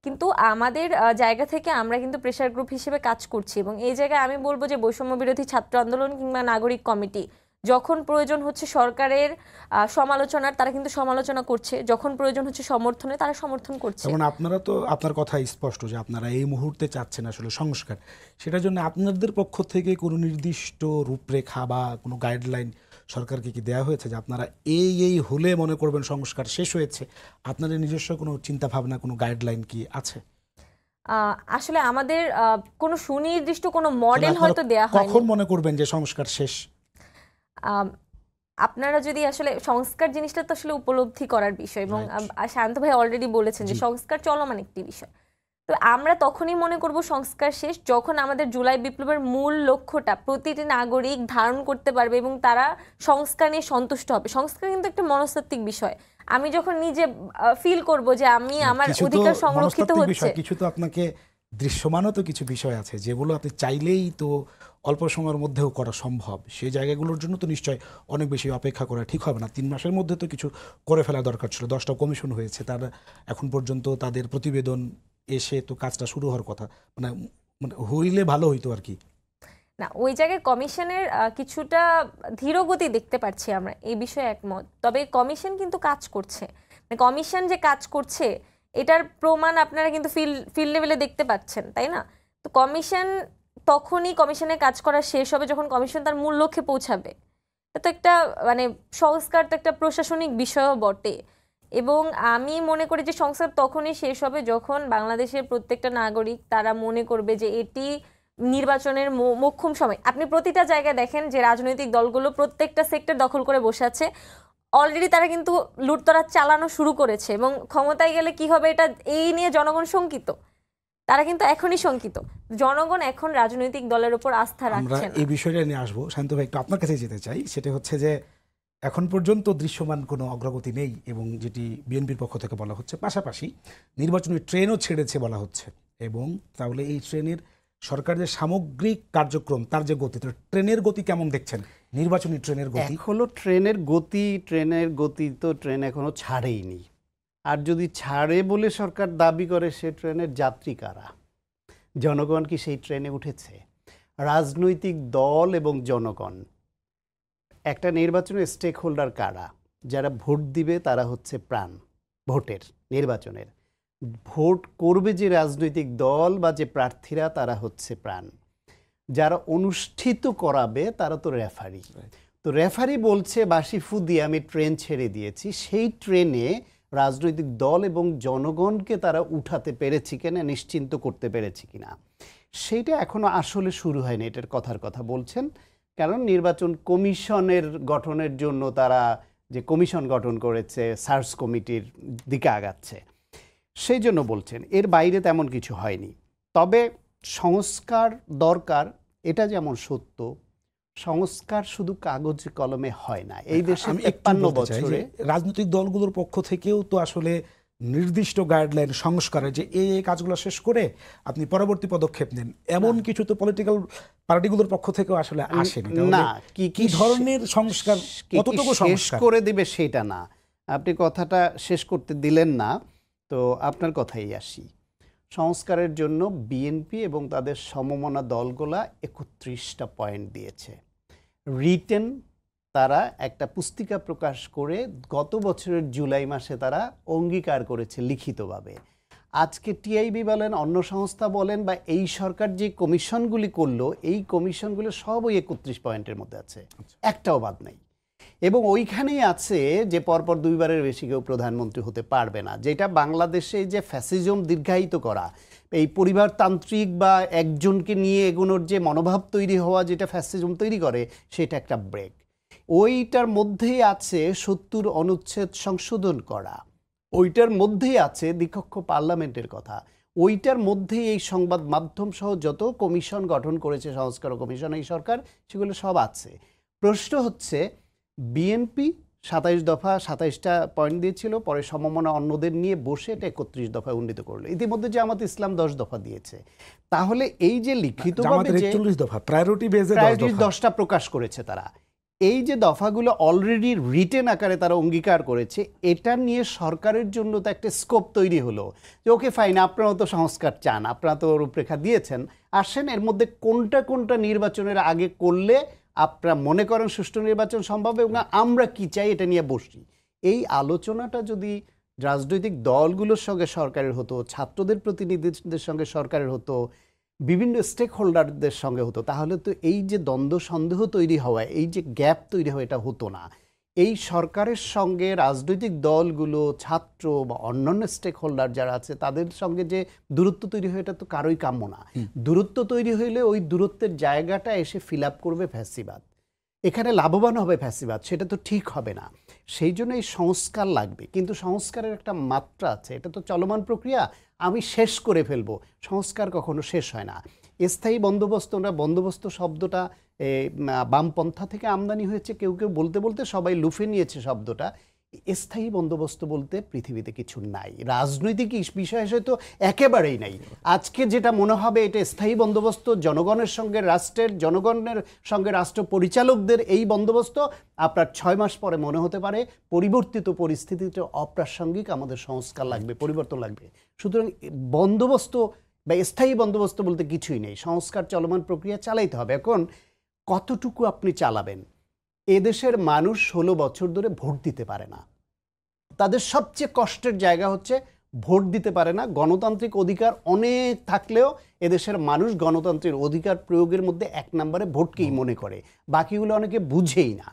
কিন্তু আমাদের জায়গা থেকে আমরা কিন্তু প্রেশার গ্রুপ হিসেবে কাজ করছি এবং এই জায়গায় আমি বলবো যে বৈষম্য বিরোধী ছাত্র আন্দোলন কিংবা নাগরিক কমিটি যখন প্রয়োজন হচ্ছে সরকারের সমালোচনার তারা কিন্তু সমালোচনা করছে যখন প্রয়োজন হচ্ছে সমর্থনে তারা সমর্থন করছে এবং আপনারা তো আপনার কথা স্পষ্ট যে আপনারা এই মুহূর্তে চাচ্ছেন আসলে সংস্কার সেটার জন্য আপনাদের পক্ষ থেকে কোনো নির্দিষ্ট রূপরেখা বা কোনো গাইডলাইন সরকারকে কি দেয়া হয়েছে যে আপনারা এই এই হলে মনে করবেন সংস্কার শেষ হয়েছে আপনাদের নিজস্ব কোনো চিন্তাভাবনা কোনো গাইডলাইন কি আছে আসলে আমাদের কোনো সুনির্দিষ্ট কোনো মডেল হয়তো দেয়া হয় কখন মনে করবেন যে সংস্কার শেষ আপনারা যদি আসলে সংস্কার জিনিসটা তো আসলে উপলব্ধি করার বিষয় এবং শান্ত ভাই অলরেডি বলেছেন যে সংস্কার চলমান একটি বিষয় তো আমরা তখনই মনে করব সংস্কার শেষ যখন আমাদের জুলাই বিপ্লবের মূল লক্ষ্যটা প্রতিটি নাগরিক ধারণ করতে পারবে এবং তারা সংস্কার নিয়ে সন্তুষ্ট হবে সংস্কার কিন্তু একটা মনস্তাত্ত্বিক বিষয় আমি যখন নিজে ফিল করব যে আমি আমার অধিকার সংরক্ষিত হচ্ছে কিছু তো আপনাকে দৃশ্যমানও তো কিছু বিষয় আছে যেগুলো আপনি চাইলেই তো অল্প সময়ের মধ্যেও করা সম্ভব সেই জায়গাগুলোর জন্য তো নিশ্চয় অনেক বেশি অপেক্ষা করা ঠিক হবে না তিন মাসের মধ্যে তো কিছু করে ফেলা দরকার ছিল দশটা কমিশন হয়েছে তারা এখন পর্যন্ত তাদের প্রতিবেদন এসে তো কাজটা শুরু হওয়ার কথা মানে মানে হইলে ভালো হইতো আর কি না ওই জায়গায় কমিশনের কিছুটা ধীরগতি দেখতে পাচ্ছি আমরা এই বিষয়ে একমত তবে কমিশন কিন্তু কাজ করছে মানে কমিশন যে কাজ করছে এটার প্রমাণ আপনারা কিন্তু ফিল্ড ফিল্ড লেভেলে দেখতে পাচ্ছেন তাই না তো কমিশন তখনই কমিশনের কাজ করা শেষ হবে যখন কমিশন তার মূল লক্ষ্যে পৌঁছাবে এটা তো একটা মানে সংস্কার তো একটা প্রশাসনিক বিষয়ও বটে এবং আমি মনে করি যে সংস্কার তখনই শেষ হবে যখন বাংলাদেশের প্রত্যেকটা নাগরিক তারা মনে করবে যে এটি নির্বাচনের মোক্ষম সময় আপনি প্রতিটা জায়গায় দেখেন যে রাজনৈতিক দলগুলো প্রত্যেকটা সেক্টর দখল করে বসে আছে অলরেডি তারা কিন্তু লুটতরা চালানো শুরু করেছে এবং ক্ষমতায় গেলে কি হবে এটা এই নিয়ে জনগণ শঙ্কিত তারা কিন্তু এখনই শঙ্কিত জনগণ এখন রাজনৈতিক দলের উপর আস্থা রাখছে এই বিষয়টা নিয়ে আসবো শান্ত ভাই একটু আপনার কাছে যেতে চাই সেটা হচ্ছে যে এখন পর্যন্ত দৃশ্যমান কোনো অগ্রগতি নেই এবং যেটি বিএনপির পক্ষ থেকে বলা হচ্ছে পাশাপাশি নির্বাচনী ট্রেনও ছেড়েছে বলা হচ্ছে এবং তাহলে এই ট্রেনের সরকার যে সামগ্রিক কার্যক্রম তার যে গতি ট্রেনের গতি কেমন দেখছেন নির্বাচনী ট্রেনের গতি হলো ট্রেনের গতি ট্রেনের গতি তো ট্রেন এখনো ছাড়েইনি আর যদি ছাড়ে বলে সরকার দাবি করে সে ট্রেনের যাত্রী কারা জনগণ কি সেই ট্রেনে উঠেছে রাজনৈতিক দল এবং জনগণ একটা নির্বাচনের স্টেক হোল্ডার কারা যারা ভোট দিবে তারা হচ্ছে প্রাণ ভোটের নির্বাচনের ভোট করবে যে রাজনৈতিক দল বা যে প্রার্থীরা তারা হচ্ছে প্রাণ যারা অনুষ্ঠিত করাবে তারা তো রেফারি তো রেফারি বলছে বাসিফু দিয়ে আমি ট্রেন ছেড়ে দিয়েছি সেই ট্রেনে রাজনৈতিক দল এবং জনগণকে তারা উঠাতে পেরেছি কিনা নিশ্চিন্ত করতে পেরেছি কিনা সেইটা এখনো আসলে শুরু হয়নি এটার কথার কথা বলছেন কারণ নির্বাচন কমিশনের গঠনের জন্য তারা যে কমিশন গঠন করেছে সার্চ কমিটির দিকে আগাচ্ছে সেই জন্য বলছেন এর বাইরে তেমন কিছু হয়নি তবে সংস্কার দরকার এটা যেমন সত্য সংস্কার শুধু কাগজ কলমে হয় না এই দেশে একান্ন বছরে রাজনৈতিক দলগুলোর পক্ষ থেকেও তো আসলে নির্দিষ্ট গাইডলাইন সংস্কারে যে এই এই কাজগুলো শেষ করে আপনি পরবর্তী পদক্ষেপ নেন এমন কিছু তো পলিটিক্যাল পার্টিগুলোর পক্ষ থেকেও আসলে আসেনি না কি কি ধরনের সংস্কার কতটুকু শেষ করে দিবে সেটা না আপনি কথাটা শেষ করতে দিলেন না তো আপনার কথাই আসি সংস্কারের জন্য বিএনপি এবং তাদের সমমনা দলগুলা একত্রিশটা পয়েন্ট দিয়েছে রিটেন তারা একটা পুস্তিকা প্রকাশ করে গত বছরের জুলাই মাসে তারা অঙ্গীকার করেছে লিখিতভাবে আজকে টিআইবি বলেন অন্য সংস্থা বলেন বা এই সরকার যে কমিশনগুলি করলো এই কমিশনগুলো সব ওই একত্রিশ পয়েন্টের মধ্যে আছে আচ্ছা। একটাও বাদ নেই এবং ওইখানেই আছে যে পরপর দুইবারের বেশি কেউ প্রধানমন্ত্রী হতে পারবে না যেটা বাংলাদেশে যে ফ্যাসিজম দীর্ঘায়িত করা এই পরিবারতান্ত্রিক বা একজনকে নিয়ে এগোনোর যে মনোভাব তৈরি হওয়া যেটা ফ্যাসিজম তৈরি করে সেটা একটা ব্রেক ওইটার মধ্যেই আছে সত্তর অনুচ্ছেদ সংশোধন করা ওইটার মধ্যেই আছে দ্বিকক্ষ পার্লামেন্টের কথা ওইটার মধ্যেই এই সংবাদ মাধ্যম সহ যত কমিশন গঠন করেছে সংস্কার কমিশন এই সরকার সেগুলো সব আছে প্রশ্ন হচ্ছে বিএনপি সাতাইশ দফা সাতাইশটা পয়েন্ট দিয়েছিল পরে সমমনা অন্যদের নিয়ে বসে এটা একত্রিশ দফায় উন্নীত করলো ইতিমধ্যে যে আমাদের ইসলাম দশ দফা দিয়েছে তাহলে এই যে লিখিত দফা প্রায়োরিটি দশটা প্রকাশ করেছে তারা এই যে দফাগুলো অলরেডি রিটেন আকারে তারা অঙ্গীকার করেছে এটা নিয়ে সরকারের জন্য তো একটা স্কোপ তৈরি হলো যে ওকে ফাইন আপনারাও তো সংস্কার চান আপনারা তো রূপরেখা দিয়েছেন আসেন এর মধ্যে কোনটা কোনটা নির্বাচনের আগে করলে আপনারা মনে করেন সুষ্ঠু নির্বাচন সম্ভব এবং আমরা কি চাই এটা নিয়ে বসি এই আলোচনাটা যদি রাজনৈতিক দলগুলোর সঙ্গে সরকারের হতো ছাত্রদের প্রতিনিধিদের সঙ্গে সরকারের হতো বিভিন্ন স্টেক হোল্ডারদের সঙ্গে হতো তাহলে তো এই যে দ্বন্দ্ব সন্দেহ তৈরি হওয়া এই যে গ্যাপ তৈরি হওয়া এটা হতো না এই সরকারের সঙ্গে রাজনৈতিক দলগুলো ছাত্র বা অন্যান্য স্টেক হোল্ডার যারা আছে তাদের সঙ্গে যে দূরত্ব তৈরি হয় এটা তো কারোই কাম্য না দূরত্ব তৈরি হইলে ওই দূরত্বের জায়গাটা এসে ফিল করবে ফ্যাসিবাদ এখানে লাভবান হবে ফ্যাসিবাদ সেটা তো ঠিক হবে না সেই জন্য এই সংস্কার লাগবে কিন্তু সংস্কারের একটা মাত্রা আছে এটা তো চলমান প্রক্রিয়া আমি শেষ করে ফেলবো সংস্কার কখনো শেষ হয় না স্থায়ী বন্দোবস্ত না বন্দোবস্ত শব্দটা বামপন্থা থেকে আমদানি হয়েছে কেউ কেউ বলতে বলতে সবাই লুফে নিয়েছে শব্দটা স্থায়ী বন্দোবস্ত বলতে পৃথিবীতে কিছু নাই রাজনৈতিক বিষয় হয়তো একেবারেই নাই আজকে যেটা মনে হবে এটা স্থায়ী বন্দোবস্ত জনগণের সঙ্গে রাষ্ট্রের জনগণের সঙ্গে রাষ্ট্র পরিচালকদের এই বন্দোবস্ত আপনার ছয় মাস পরে মনে হতে পারে পরিবর্তিত পরিস্থিতিতে অপ্রাসঙ্গিক আমাদের সংস্কার লাগবে পরিবর্তন লাগবে সুতরাং বন্দোবস্ত বা স্থায়ী বন্দোবস্ত বলতে কিছুই নেই সংস্কার চলমান প্রক্রিয়া চালাইতে হবে এখন কতটুকু আপনি চালাবেন এদেশের মানুষ ষোলো বছর ধরে ভোট দিতে পারে না তাদের সবচেয়ে কষ্টের জায়গা হচ্ছে ভোট দিতে পারে না গণতান্ত্রিক অধিকার অনেক থাকলেও এদেশের মানুষ গণতান্ত্রিক অধিকার প্রয়োগের মধ্যে এক নম্বরে ভোটকেই মনে করে বাকিগুলো অনেকে বুঝেই না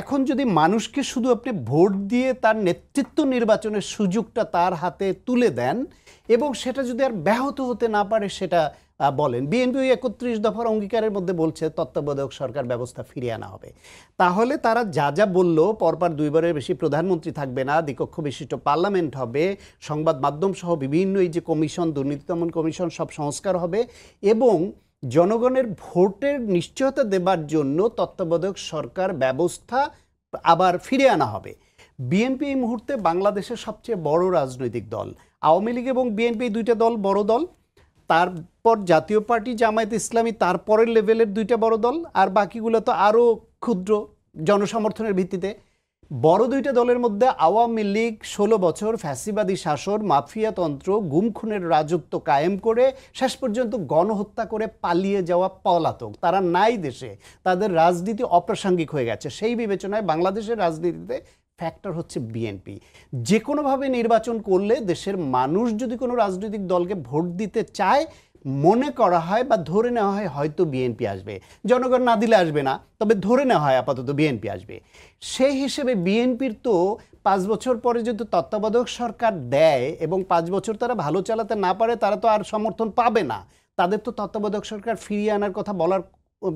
এখন যদি মানুষকে শুধু আপনি ভোট দিয়ে তার নেতৃত্ব নির্বাচনের সুযোগটা তার হাতে তুলে দেন এবং সেটা যদি আর ব্যাহত হতে না পারে সেটা বলেন বিএনপি একত্রিশ দফার অঙ্গীকারের মধ্যে বলছে তত্ত্বাবধায়ক সরকার ব্যবস্থা ফিরিয়ে আনা হবে তাহলে তারা যা যা বলল পরপর দুইবারের বেশি প্রধানমন্ত্রী থাকবে না দ্বিকক্ষ বিশিষ্ট পার্লামেন্ট হবে সংবাদ মাধ্যম সহ বিভিন্ন এই যে কমিশন দুর্নীতি দমন কমিশন সব সংস্কার হবে এবং জনগণের ভোটের নিশ্চয়তা দেবার জন্য তত্ত্বাবধায়ক সরকার ব্যবস্থা আবার ফিরে আনা হবে বিএনপি এই মুহূর্তে বাংলাদেশের সবচেয়ে বড় রাজনৈতিক দল আওয়ামী লীগ এবং বিএনপি দুইটা দল বড় দল তারপর জাতীয় পার্টি জামায়াত ইসলামী তারপরের লেভেলের দুইটা বড় দল আর বাকিগুলো তো আরও ক্ষুদ্র জনসমর্থনের ভিত্তিতে বড় দুইটা দলের মধ্যে আওয়ামী লীগ ষোলো বছর ফ্যাসিবাদী শাসন মাফিয়াতন্ত্র গুমখুনের রাজত্ব কায়েম করে শেষ পর্যন্ত গণহত্যা করে পালিয়ে যাওয়া পলাতক তারা নাই দেশে তাদের রাজনীতি অপ্রাসঙ্গিক হয়ে গেছে সেই বিবেচনায় বাংলাদেশের রাজনীতিতে ফ্যাক্টর হচ্ছে বিএনপি যে কোনোভাবে নির্বাচন করলে দেশের মানুষ যদি কোনো রাজনৈতিক দলকে ভোট দিতে চায় মনে করা হয় বা ধরে নেওয়া হয় হয়তো বিএনপি আসবে জনগণ না দিলে আসবে না তবে ধরে নেওয়া হয় আপাতত বিএনপি আসবে সেই হিসেবে বিএনপির তো পাঁচ বছর পরে যদি তত্ত্বাবধায়ক সরকার দেয় এবং পাঁচ বছর তারা ভালো চালাতে না পারে তারা তো আর সমর্থন পাবে না তাদের তো তত্ত্বাবধায়ক সরকার ফিরিয়ে আনার কথা বলার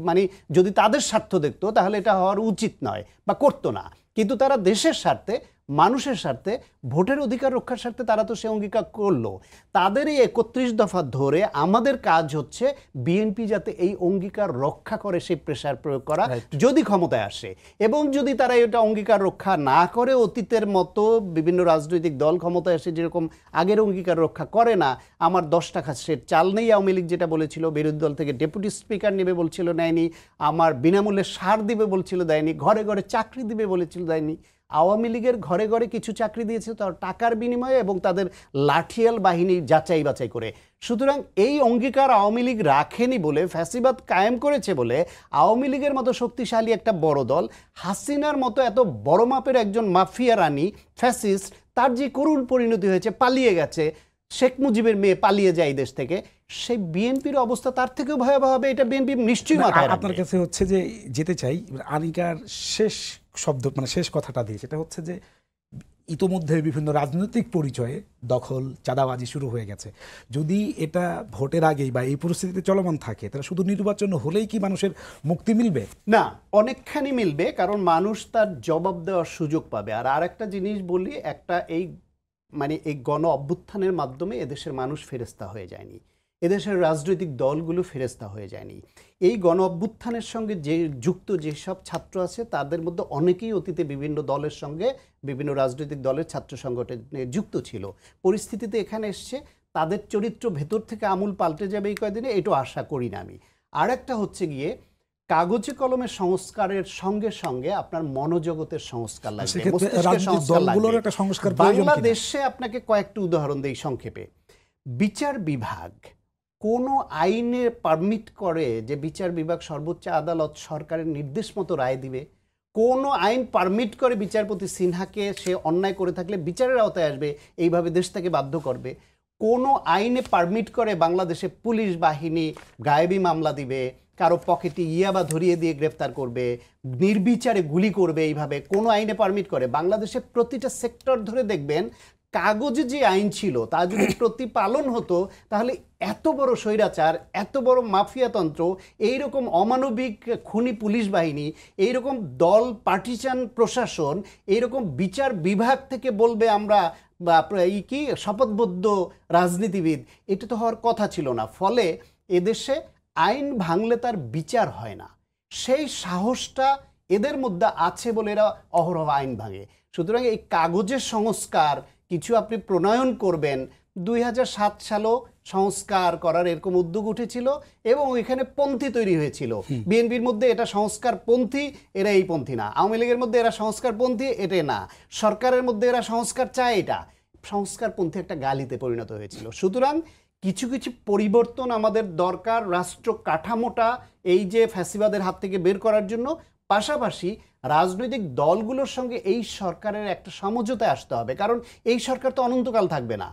মানে যদি তাদের স্বার্থ দেখতো তাহলে এটা হওয়ার উচিত নয় বা করতো না কিন্তু তারা দেশের স্বার্থে মানুষের স্বার্থে ভোটের অধিকার রক্ষার স্বার্থে তারা তো সে অঙ্গীকার করলো তাদের এই একত্রিশ দফা ধরে আমাদের কাজ হচ্ছে বিএনপি যাতে এই অঙ্গীকার রক্ষা করে সেই প্রেশার প্রয়োগ করা যদি ক্ষমতায় আসে এবং যদি তারা এটা অঙ্গীকার রক্ষা না করে অতীতের মতো বিভিন্ন রাজনৈতিক দল ক্ষমতায় আসে যেরকম আগের অঙ্গীকার রক্ষা করে না আমার দশ টাকা সে চাল নেই আওয়ামী লীগ যেটা বলেছিল বিরোধী দল থেকে ডেপুটি স্পিকার নেবে বলছিল নেয়নি আমার বিনামূল্যে সার দিবে বলছিল দেয়নি ঘরে ঘরে চাকরি দিবে বলেছিল দেয়নি আওয়ামী লীগের ঘরে ঘরে কিছু চাকরি দিয়েছে তার টাকার বিনিময়ে এবং তাদের লাঠিয়াল বাহিনী যাচাই বাছাই করে সুতরাং এই অঙ্গীকার আওয়ামী লীগ রাখেনি বলে ফ্যাসিবাদ কায়েম করেছে বলে আওয়ামী লীগের মতো শক্তিশালী একটা বড় দল হাসিনার মতো এত বড় মাপের একজন মাফিয়া রানী ফ্যাসিস্ট তার যে করুণ পরিণতি হয়েছে পালিয়ে গেছে শেখ মুজিবের মেয়ে পালিয়ে যায় দেশ থেকে সেই বিএনপির অবস্থা তার থেকেও ভয়াবহ হবে এটা বিএনপি নিশ্চয়ই আপনার কাছে হচ্ছে যে যেতে চাই আনিকার শেষ শব্দ মানে শেষ কথাটা দিয়ে সেটা হচ্ছে যে ইতোমধ্যে বিভিন্ন রাজনৈতিক পরিচয়ে দখল চাঁদাবাজি শুরু হয়ে গেছে যদি এটা ভোটের আগেই বা এই পরিস্থিতিতে চলমান থাকে তাহলে শুধু নির্বাচন হলেই কি মানুষের মুক্তি মিলবে না অনেকখানি মিলবে কারণ মানুষ তার জবাব দেওয়ার সুযোগ পাবে আর আরেকটা জিনিস বলি একটা এই মানে এই গণ অভ্যুত্থানের মাধ্যমে এদেশের মানুষ ফেরস্তা হয়ে যায়নি এদেশের রাজনৈতিক দলগুলো ফেরেস্তা হয়ে যায়নি এই গণ অভ্যুত্থানের সঙ্গে যে যুক্ত যেসব ছাত্র আছে তাদের মধ্যে অনেকেই অতীতে বিভিন্ন দলের সঙ্গে বিভিন্ন রাজনৈতিক দলের ছাত্র সংগঠনে যুক্ত ছিল পরিস্থিতিতে এখানে এসছে তাদের চরিত্র ভেতর থেকে আমূল পাল্টে যাবে এই কয়দিনে এটাও আশা করি না আমি আর একটা হচ্ছে গিয়ে কাগজে কলমের সংস্কারের সঙ্গে সঙ্গে আপনার মনোজগতের সংস্কার লাগবে বাংলাদেশে আপনাকে কয়েকটি উদাহরণ দেই সংক্ষেপে বিচার বিভাগ কোনো আইনে পারমিট করে যে বিচার বিভাগ সর্বোচ্চ আদালত সরকারের নির্দেশ মতো রায় দিবে কোনো আইন পারমিট করে বিচারপতি সিনহাকে সে অন্যায় করে থাকলে বিচারের আওতায় আসবে এইভাবে দেশ তাকে বাধ্য করবে কোনো আইনে পারমিট করে বাংলাদেশে পুলিশ বাহিনী গায়েবী মামলা দিবে কারো পকেটে ইয়াবা ধরিয়ে দিয়ে গ্রেপ্তার করবে নির্বিচারে গুলি করবে এইভাবে কোনো আইনে পারমিট করে বাংলাদেশে প্রতিটা সেক্টর ধরে দেখবেন কাগজে যে আইন ছিল তা যদি প্রতিপালন হতো তাহলে এত বড় স্বৈরাচার এত বড় মাফিয়াতন্ত্র এইরকম অমানবিক খুনি পুলিশ বাহিনী এইরকম দল পার্টিশান প্রশাসন এইরকম বিচার বিভাগ থেকে বলবে আমরা বা এই কি শপথবদ্ধ রাজনীতিবিদ এটা তো হওয়ার কথা ছিল না ফলে এদেশে আইন ভাঙলে তার বিচার হয় না সেই সাহসটা এদের মধ্যে আছে বলে এরা অহরহ আইন ভাঙে সুতরাং এই কাগজের সংস্কার কিছু আপনি প্রণয়ন করবেন দুই সাত সালও সংস্কার করার এরকম উদ্যোগ উঠেছিল এবং এখানে পন্থী তৈরি হয়েছিল বিএনপির মধ্যে এটা সংস্কার পন্থী এরা এই পন্থী না আওয়ামী লীগের মধ্যে এরা সংস্কার পন্থী এটা না সরকারের মধ্যে এরা সংস্কার চায় এটা সংস্কারপন্থী একটা গালিতে পরিণত হয়েছিল সুতরাং কিছু কিছু পরিবর্তন আমাদের দরকার রাষ্ট্র কাঠামোটা এই যে ফ্যাসিবাদের হাত থেকে বের করার জন্য পাশাপাশি রাজনৈতিক দলগুলোর সঙ্গে এই সরকারের একটা সমঝোতায় আসতে হবে কারণ এই সরকার তো অনন্তকাল থাকবে না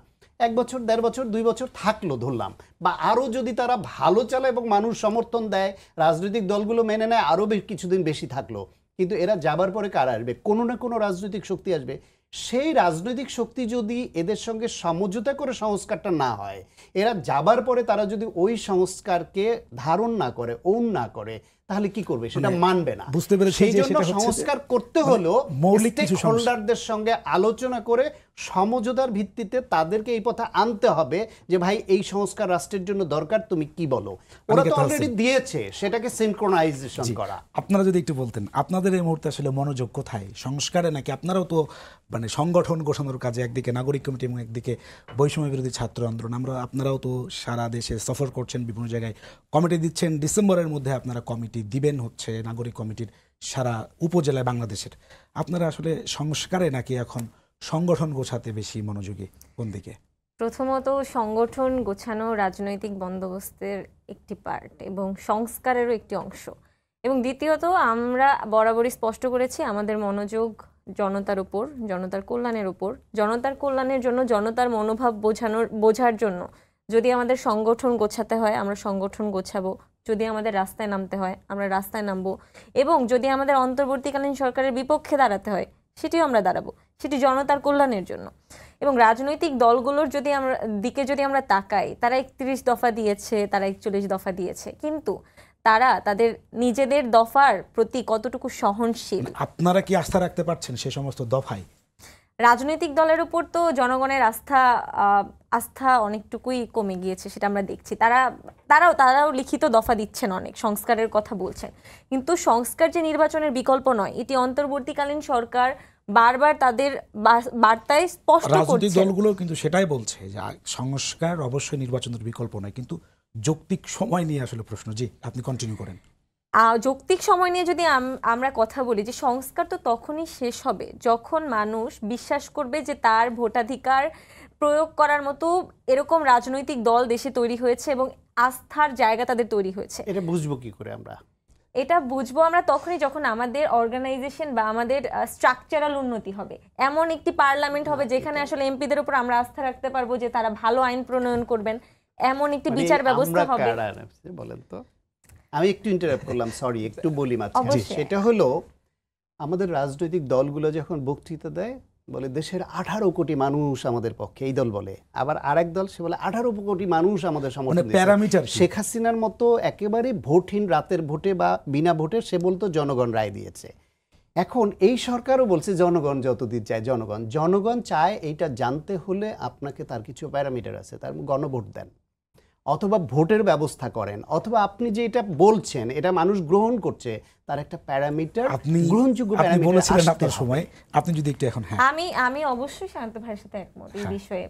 এক বছর দেড় বছর দুই বছর থাকলো ধরলাম বা আরও যদি তারা ভালো চালায় এবং মানুষ সমর্থন দেয় রাজনৈতিক দলগুলো মেনে নেয় আরও কিছুদিন বেশি থাকলো কিন্তু এরা যাবার পরে কারা আসবে কোনো না কোনো রাজনৈতিক শক্তি আসবে সেই রাজনৈতিক শক্তি যদি এদের সঙ্গে সমঝোতা করে সংস্কারটা না হয় এরা যাবার পরে তারা যদি ওই সংস্কারকে ধারণ না করে ওন না করে তাহলে কি করবে সেটা মানে মানবে না বুঝতে পেরেছি সেই জন্য সংস্কার করতে মানে হলো মৌলিক হোল্ডারদের সঙ্গে আলোচনা করে সমঝোতার ভিত্তিতে তাদেরকে এই পথে আনতে হবে যে ভাই এই সংস্কার রাষ্ট্রের জন্য দরকার তুমি কি বলো ওরা তো অলরেডি দিয়েছে সেটাকে সিনক্রোনাইজেশন করা আপনারা যদি একটু বলতেন আপনাদের এই মুহূর্তে আসলে মনোযোগ কোথায় সংস্কারে নাকি আপনারাও তো মানে সংগঠন গোছানোর কাজে একদিকে নাগরিক কমিটি এবং একদিকে বৈষম্য বিরোধী ছাত্র আন্দোলন আমরা আপনারাও তো সারা দেশে সফর করছেন বিভিন্ন জায়গায় কমিটি দিচ্ছেন ডিসেম্বরের মধ্যে আপনারা কমিটি দিবেন হচ্ছে নাগরিক কমিটির সারা উপজেলায় বাংলাদেশের আপনারা আসলে সংস্কারে নাকি এখন সংগঠন গোছাতে বেশি মনোযোগী কোন দিকে প্রথমত সংগঠন গোছানো রাজনৈতিক বন্দোবস্তের একটি পার্ট এবং সংস্কারেরও একটি অংশ এবং দ্বিতীয়ত আমরা বরাবরই স্পষ্ট করেছি আমাদের মনোযোগ জনতার উপর জনতার কল্যাণের উপর জনতার কল্যাণের জন্য জনতার মনোভাব বোঝানোর বোঝার জন্য যদি আমাদের সংগঠন গোছাতে হয় আমরা সংগঠন গোছাবো যদি আমাদের রাস্তায় নামতে হয় আমরা রাস্তায় নামবো এবং যদি আমাদের অন্তর্বর্তীকালীন সরকারের বিপক্ষে দাঁড়াতে হয় সেটিও আমরা দাঁড়াবো সেটি জনতার কল্যাণের জন্য এবং রাজনৈতিক দলগুলোর যদি আমরা দিকে যদি আমরা তাকাই তারা একত্রিশ দফা দিয়েছে তারা একচল্লিশ দফা দিয়েছে কিন্তু তারা তাদের নিজেদের দফার প্রতি কতটুকু সহনশীল মানে আপনারা কি আস্থা রাখতে পারছেন সে সমস্ত দফায় রাজনৈতিক দলের উপর তো জনগণের আস্থা আস্থা অনেকটুকুই কমে গিয়েছে সেটা আমরা দেখছি তারা তারাও তারাও লিখিত দফা দিচ্ছেন অনেক সংস্কারের কথা বলছেন কিন্তু সংস্কার যে নির্বাচনের বিকল্প নয় এটি অন্তর্বর্তীকালীন সরকার বারবার তাদের বার্তায় স্পষ্ট করছে দলগুলো কিন্তু সেটাই বলছে যে সংস্কার অবশ্যই নির্বাচনের বিকল্প নয় কিন্তু যৌক্তিক সময় নিয়ে আসলে প্রশ্ন জি আপনি কন্টিনিউ করেন যৌক্তিক সময় নিয়ে যদি আমরা কথা বলি যে সংস্কার তো তখনই শেষ হবে যখন মানুষ বিশ্বাস করবে যে তার ভোটাধিকার প্রয়োগ করার মতো এরকম রাজনৈতিক দল দেশে তৈরি হয়েছে এবং আস্থার জায়গা তাদের তৈরি হয়েছে এটা বুঝবো কি করে আমরা এটা বুঝবো আমরা তখনই যখন আমাদের অর্গানাইজেশন বা আমাদের স্ট্রাকচারাল উন্নতি হবে এমন একটি পার্লামেন্ট হবে হ্যাঁ, যেখানে আসলে এমপিদের উপর আমরা আস্থা রাখতে পারবো যে তারা ভালো আইন প্রণয়ন করবেন এমন একটি মানে বিচার ব্যবস্থা হবে বলেন তো আমি একটু ইন্টারাপ্ট করলাম সরি একটু বলি মাত্র সেটা হলো আমাদের রাজনৈতিক দলগুলো যখন বক্তৃতা দেয় বলে দেশের আঠারো কোটি মানুষ আমাদের পক্ষে এই দল বলে আবার আরেক দল সে বলে আঠারো কোটি মানুষ আমাদের সমর্থন মানে প্যারামিটার শেখ হাসিনার মতো একেবারে ভোটহীন রাতের ভোটে বা বিনা ভোটে সে বলতো জনগণ রায় দিয়েছে এখন এই সরকারও বলছে জনগণ যতদিন চায় জনগণ জনগণ চায় এইটা জানতে হলে আপনাকে তার কিছু প্যারামিটার আছে তার গণভোট দেন অথবা ভোটের ব্যবস্থা করেন অথবা আপনি যে এটা বলছেন এটা মানুষ গ্রহণ করছে তার একটা প্যারামিটার আপনি গ্রহণযোগ্য প্যারামিটার সময় আপনি যদি একটু এখন হ্যাঁ। আমি আমি অবশ্যই শান্ত ভাইয়ের সাথে একমত এই হ্যাঁ। বিষয়ে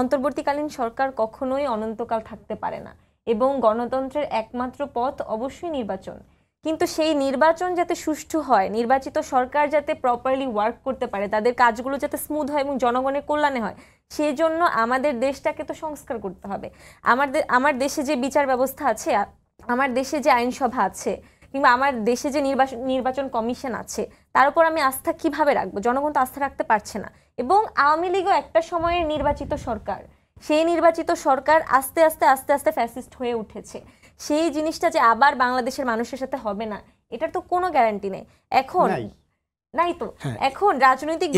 অন্তর্বর্তীকালীন সরকার কখনোই অনন্তকাল থাকতে পারে না এবং গণতন্ত্রের একমাত্র পথ অবশ্যই নির্বাচন কিন্তু সেই নির্বাচন যাতে সুষ্ঠু হয় নির্বাচিত সরকার যাতে প্রপারলি ওয়ার্ক করতে পারে তাদের কাজগুলো যাতে স্মুথ হয় এবং জনগণের কল্যাণে হয় সেই জন্য আমাদের দেশটাকে তো সংস্কার করতে হবে আমাদের আমার দেশে যে বিচার ব্যবস্থা আছে আমার দেশে যে আইনসভা আছে কিংবা আমার দেশে যে নির্বাচন নির্বাচন কমিশন আছে তার উপর আমি আস্থা কিভাবে রাখবো জনগণ তো আস্থা রাখতে পারছে না এবং আওয়ামী লীগও একটা সময়ের নির্বাচিত সরকার সেই নির্বাচিত সরকার আস্তে আস্তে আস্তে আস্তে ফ্যাসিস্ট হয়ে উঠেছে সেই জিনিসটা যে আবার বাংলাদেশের মানুষের সাথে হবে না এটার তো কোনো গ্যারান্টি নেই এখন নাই তো হ্যাঁ। এখন রাজনৈতিক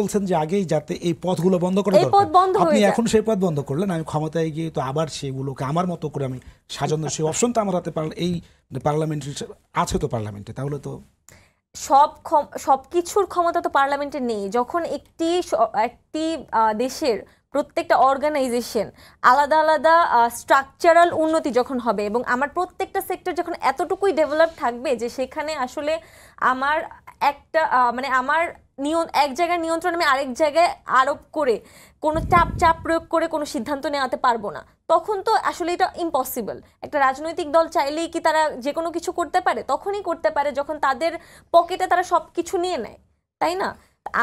বলছেন যে আগেই যাতে এই পথগুলো বন্ধ এই পথ বন্ধ এখন পথ বন্ধ আমি ক্ষমতায় গিয়ে তো আবার সেগুলোকে আমার মতো করে আমি এই আছে তো পার্লামেন্টে তাহলে তো সব সব কিছুর ক্ষমতা তো পার্লামেন্টে নেই যখন একটি একটি দেশের প্রত্যেকটা অর্গানাইজেশন আলাদা আলাদা স্ট্রাকচারাল উন্নতি যখন হবে এবং আমার প্রত্যেকটা সেক্টর যখন এতটুকুই ডেভেলপ থাকবে যে সেখানে আসলে আমার একটা মানে আমার নিয়ন এক জায়গার নিয়ন্ত্রণ আমি আরেক জায়গায় আরোপ করে কোনো চাপ চাপ প্রয়োগ করে কোনো সিদ্ধান্ত নেওয়াতে পারবো না তখন তো আসলে এটা ইম্পসিবল একটা রাজনৈতিক দল চাইলেই কি তারা যে কোনো কিছু করতে পারে তখনই করতে পারে যখন তাদের পকেটে তারা সব কিছু নিয়ে নেয় তাই না